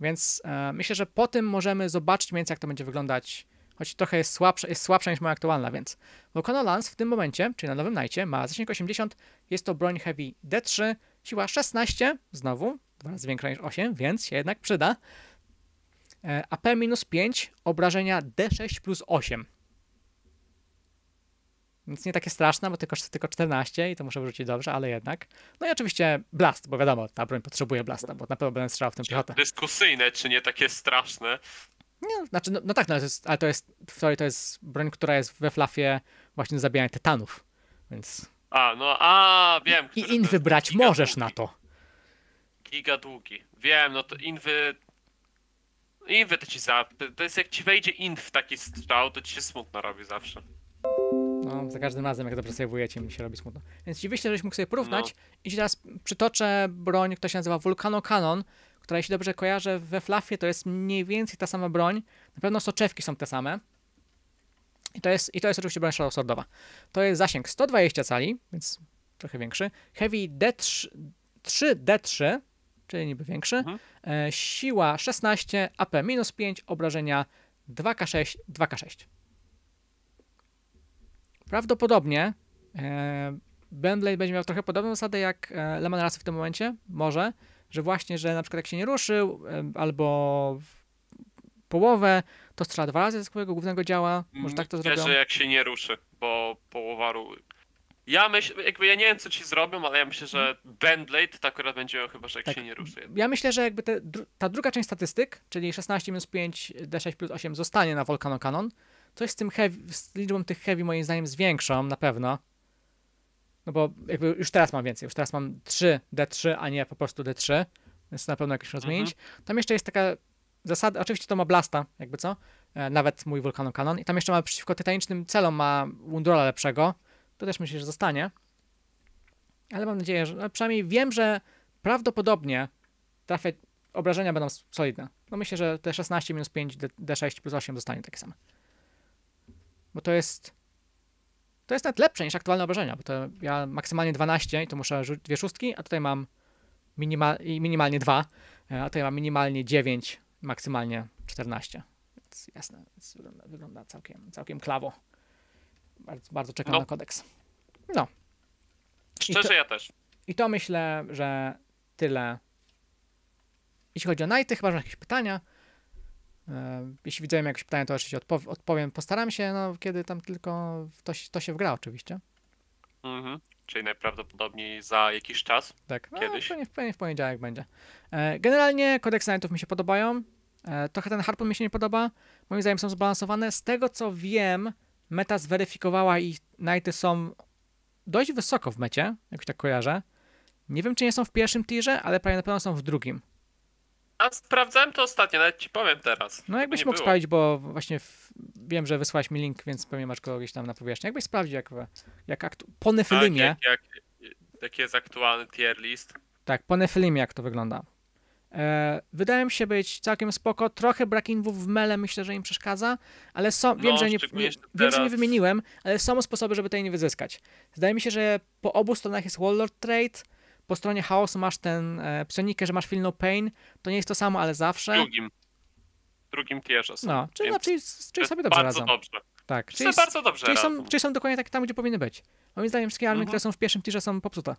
Więc e, myślę, że po tym możemy zobaczyć więcej, jak to będzie wyglądać, choć trochę jest słabsza, jest słabsza niż moja aktualna, więc Volcano Lance w tym momencie, czyli na nowym Knightie, ma zasięg 80, jest to broń Heavy D3, siła 16, znowu, dwa razy większa niż 8, więc się jednak przyda. E, AP minus 5, obrażenia D6 plus 8. Więc nie takie straszne, bo tylko, tylko 14 i to muszę wrzucić dobrze, ale jednak. No i oczywiście blast, bo wiadomo, ta broń potrzebuje blasta, bo na pewno będę strzelał w tym piechotę. Dyskusyjne, czy nie takie straszne? Nie, znaczy, no, no tak, no, to jest, ale to jest, wczoraj to jest broń, która jest we flafie właśnie do zabijania tytanów, więc... A, no, a, wiem. I in wybrać możesz długi. na to. Giga długi. Wiem, no to inwy... Inwy to ci za... To jest jak ci wejdzie inw w taki strzał, to ci się smutno robi zawsze. No, za każdym razem, jak dobrze sejwujecie, mi się robi smutno. Więc ci wyślę, żebyś mógł sobie porównać no. i ci teraz przytoczę broń, która się nazywa Vulcano Cannon, która jeśli dobrze kojarzę we Flafie, to jest mniej więcej ta sama broń. Na pewno soczewki są te same. I to jest, i to jest oczywiście broń szalosordowa. To jest zasięg 120 cali, więc trochę większy. Heavy D3, 3D3, czyli niby większy. Mhm. E, siła 16, AP minus 5, obrażenia 2K6, 2K6. Prawdopodobnie e, Bentley będzie miał trochę podobną zasadę jak e, Lehman Russell w tym momencie, może, że właśnie, że na przykład jak się nie ruszył e, albo połowę, to strzela dwa razy ze swojego głównego działa, może mm, tak to Wiesz, zrobią? że jak się nie ruszy, bo połowa ru... Ja myślę, jakby ja nie wiem co ci zrobią, ale ja myślę, że mhm. Bandlate to akurat będzie chyba, że jak tak. się nie ruszy. Ja myślę, że jakby te, ta druga część statystyk, czyli 16 minus 5, D6 plus 8 zostanie na Volcano Canon coś z tym heavy, z liczbą tych heavy moim zdaniem zwiększą na pewno. No bo jakby już teraz mam więcej, już teraz mam 3 D3, a nie po prostu D3, więc na pewno jakoś rozmienić. Mhm. Tam jeszcze jest taka zasada, oczywiście to ma Blasta, jakby co, e, nawet mój Vulcano Canon i tam jeszcze ma przeciwko tytanicznym celom ma Wundrola lepszego, to też myślę, że zostanie. Ale mam nadzieję, że no przynajmniej wiem, że prawdopodobnie trafia, obrażenia będą solidne. No myślę, że te 16 minus 5, D6 plus 8 zostanie takie same bo to jest to jest nawet lepsze niż aktualne obrażenia, bo to ja maksymalnie 12 i to muszę rzucić dwie szóstki, a tutaj mam minimal, minimalnie 2, e, a tutaj mam minimalnie 9, maksymalnie 14. Więc jasne, więc wygląda, wygląda, całkiem, całkiem klawo. Bardzo, bardzo czekam no. na kodeks. No. Szczerze to, ja też. I to myślę, że tyle. Jeśli chodzi o Nighty, chyba że jakieś pytania. E, jeśli widziałem jakieś pytanie, to oczywiście odpo odpowiem. Postaram się, no, kiedy tam tylko to, to się wgra oczywiście. Mhm. Czyli najprawdopodobniej za jakiś czas. Tak, no, kiedyś. Pewnie, pewnie w poniedziałek będzie. E, generalnie kodeks Knightów mi się podobają. E, trochę ten harpun mi się nie podoba. Moim zdaniem są zbalansowane. Z tego co wiem, meta zweryfikowała i Knighty są dość wysoko w mecie, jak się tak kojarzę. Nie wiem, czy nie są w pierwszym tirze, ale prawie na pewno są w drugim. A sprawdzałem to ostatnio, nawet ci powiem teraz. No jakbyś mógł było. sprawdzić, bo właśnie w, wiem, że wysłałeś mi link, więc pewnie masz go gdzieś tam na powierzchni. Jakbyś sprawdził, jak, jak aktu- po nefilimie... Tak, jak, jak, jak, jest aktualny tier list. Tak, po nefilimie jak to wygląda. E, wydaje mi się być całkiem spoko. Trochę brak inwów w mele myślę, że im przeszkadza, ale są, no, wiem, że nie, nie, teraz... wiem, że nie wymieniłem, ale są sposoby, żeby tej nie wyzyskać. Zdaje mi się, że po obu stronach jest Warlord Trade, po stronie chaosu masz ten e, psionikę, że masz Feel No Pain, to nie jest to samo, ale zawsze. Drugim. Drugim tierze są. No, czyli, no, czyli, czyli sobie dobrze bardzo radzą. Dobrze. Tak, czyli, bardzo dobrze czyli, są, czyli są dokładnie tam, gdzie powinny być. Moim zdaniem wszystkie armie, mhm. które są w pierwszym tierze są popsute.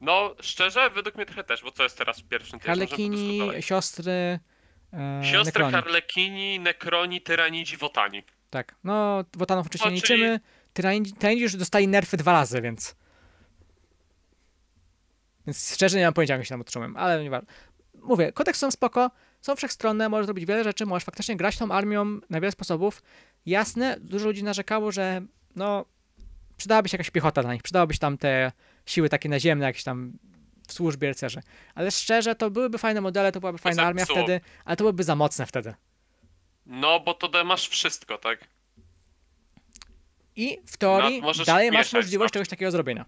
No, szczerze, według mnie trochę też, bo co jest teraz w pierwszym tierze? Harlekini, siostry... E, siostry Nekroni. Harlekini, Nekroni, Tyranidzi, Wotani. Tak, no Wotanów oczywiście no, liczymy. Tyranidzi, tyranidzi już dostali nerfy dwa razy, więc... Więc szczerze nie mam pojęcia, jak się tam utrzymam, ale nieważne. Mówię, kodeksy są spoko, są wszechstronne, możesz robić wiele rzeczy, możesz faktycznie grać tą armią na wiele sposobów. Jasne, dużo ludzi narzekało, że no, przydałaby się jakaś piechota dla nich, przydałaby się tam te siły takie naziemne, jakieś tam w służbie rycerzy. Ale szczerze, to byłyby fajne modele, to byłaby fajna armia wtedy, ale to byłoby za mocne wtedy. No, bo to masz wszystko, tak? I w teorii no, dalej masz możliwość tak. czegoś takiego zrobienia.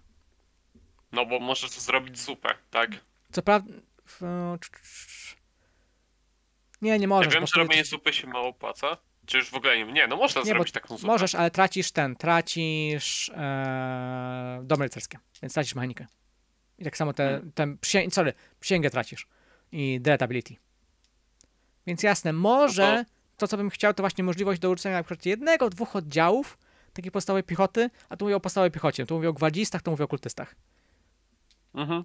No bo możesz zrobić zupę, tak? Co prawda... Nie, nie możesz. Ja wiem, że robienie zupy się mało opłaca. Czy już w ogóle nie? Nie, no można nie, zrobić taką zupę. Możesz, ale tracisz ten, tracisz e, domy rycerskie, więc tracisz mechanikę. I tak samo te, hmm. ten, sorry, przysięgę tracisz i ability. Więc jasne, może no to... to, co bym chciał, to właśnie możliwość dorzucenia na przykład jednego, dwóch oddziałów takiej podstawowej piechoty, a tu mówię o podstawowej piechocie, tu mówię o gwardzistach, tu mówię o kultystach. Mhm.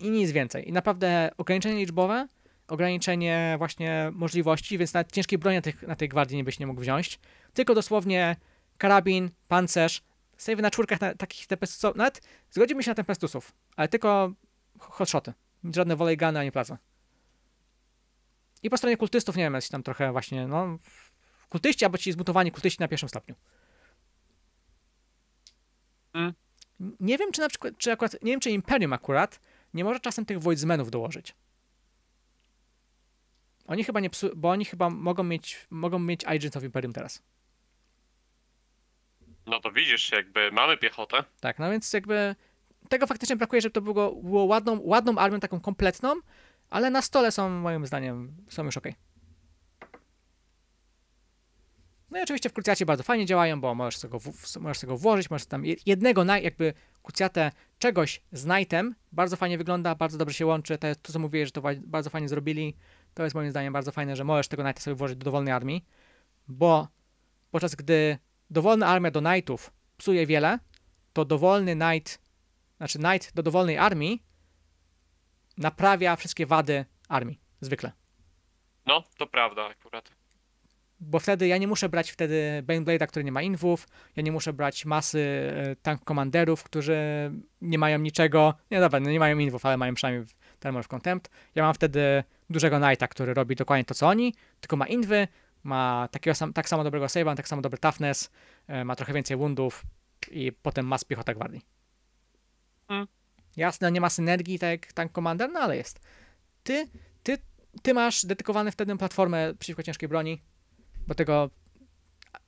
I nic więcej. I naprawdę ograniczenie liczbowe, ograniczenie właśnie możliwości, więc nawet ciężkiej broni na, tych, na tej gwardii nie byś nie mógł wziąć. Tylko dosłownie karabin, pancerz, save na czwórkach na, takich tempestusów, nawet zgodzimy się na pestusów ale tylko hotshoty. Żadne volleygany ani plaza. I po stronie kultystów, nie wiem, jest tam trochę właśnie, no, kultyści albo ci zmutowani kultyści na pierwszym stopniu. Mm. Nie wiem, czy na przykład, czy akurat, nie wiem, czy Imperium akurat nie może czasem tych Voidsmenów dołożyć. Oni chyba nie psu, bo oni chyba mogą mieć, mogą mieć Agents of Imperium teraz. No to widzisz, jakby mamy piechotę. Tak, no więc jakby tego faktycznie brakuje, żeby to było, było ładną, ładną armią, taką kompletną, ale na stole są, moim zdaniem, są już okej. Okay. No i oczywiście w krucjacie bardzo fajnie działają, bo możesz sobie go, możesz sobie go włożyć, możesz tam jednego, na, jakby krucjatę czegoś z Knightem, bardzo fajnie wygląda, bardzo dobrze się łączy, to, to co mówię, że to bardzo fajnie zrobili, to jest moim zdaniem bardzo fajne, że możesz tego Knighta sobie włożyć do dowolnej armii, bo podczas gdy dowolna armia do Knightów psuje wiele, to dowolny Knight, znaczy Knight do dowolnej armii naprawia wszystkie wady armii, zwykle. No, to prawda akurat bo wtedy ja nie muszę brać wtedy Baneblade'a, który nie ma inwów, ja nie muszę brać masy e, tank komanderów, którzy nie mają niczego, nie dobra, no nie mają inwów, ale mają przynajmniej Thermal Contempt. Ja mam wtedy dużego Knighta, który robi dokładnie to, co oni, tylko ma inwy, ma takiego sam, tak samo dobrego save'a, tak samo dobry toughness, e, ma trochę więcej wundów i potem ma piechota gwardii. Mm. Jasne, nie ma synergii tak jak tank commander, no ale jest. Ty, ty, ty masz dedykowany wtedy platformę przeciwko ciężkiej broni, bo tego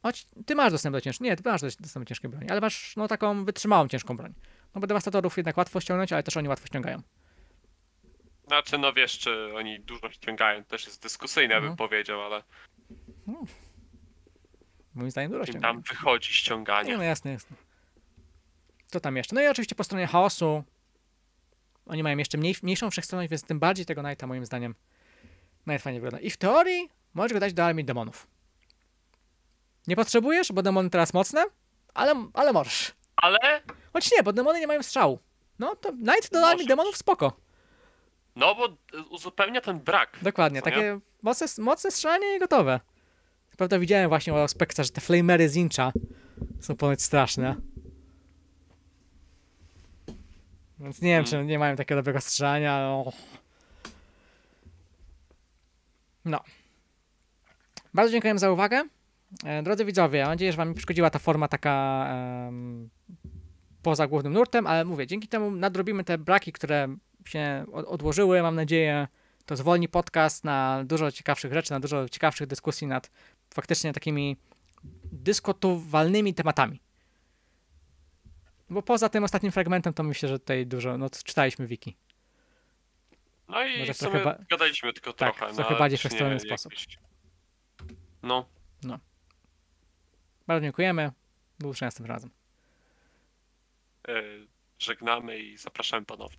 choć ty masz dostęp do ciężkiej, nie, ty masz dostęp do ciężkiej broni, ale masz no taką wytrzymałą ciężką broń. No bo dewastatorów jednak łatwo ściągnąć, ale też oni łatwo ściągają. Znaczy, no wiesz, czy oni dużo ściągają, też jest dyskusyjne, no. bym mhm. powiedział, ale... No. Moim zdaniem dużo ściągają. Tam wychodzi ściąganie. Nie, no jasne, jasne. Co tam jeszcze? No i oczywiście po stronie chaosu oni mają jeszcze mniej, mniejszą wszechstronność, więc tym bardziej tego Knighta moim zdaniem najfajniej wygląda. I w teorii możesz go dać do armii demonów nie potrzebujesz, bo demony teraz mocne, ale, ale możesz. Ale? Choć nie, bo demony nie mają strzału. No to Knight dodał demonów spoko. No bo e, uzupełnia ten brak. Dokładnie, takie mocne, mocne strzelanie i gotowe. Prawda widziałem właśnie u Spektra, że te flamery z Incha są ponoć straszne. Więc nie wiem, hmm. czy nie mają takiego dobrego strzelania, No. no. Bardzo dziękuję za uwagę. E, drodzy widzowie, mam nadzieję, że wam nie przeszkodziła ta forma taka um, poza głównym nurtem, ale mówię, dzięki temu nadrobimy te braki, które się odłożyły. Mam nadzieję, to zwolni podcast na dużo ciekawszych rzeczy, na dużo ciekawszych dyskusji nad faktycznie takimi dyskutowalnymi tematami. Bo poza tym ostatnim fragmentem, to myślę, że tutaj dużo, no czytaliśmy wiki. No i Może w ba... gadaliśmy tylko tak, trochę. Trochę no, bardziej przestronny sposób. No. No. Bardzo dziękujemy. Do usłyszenia następnym razem. E, żegnamy i zapraszamy ponownie.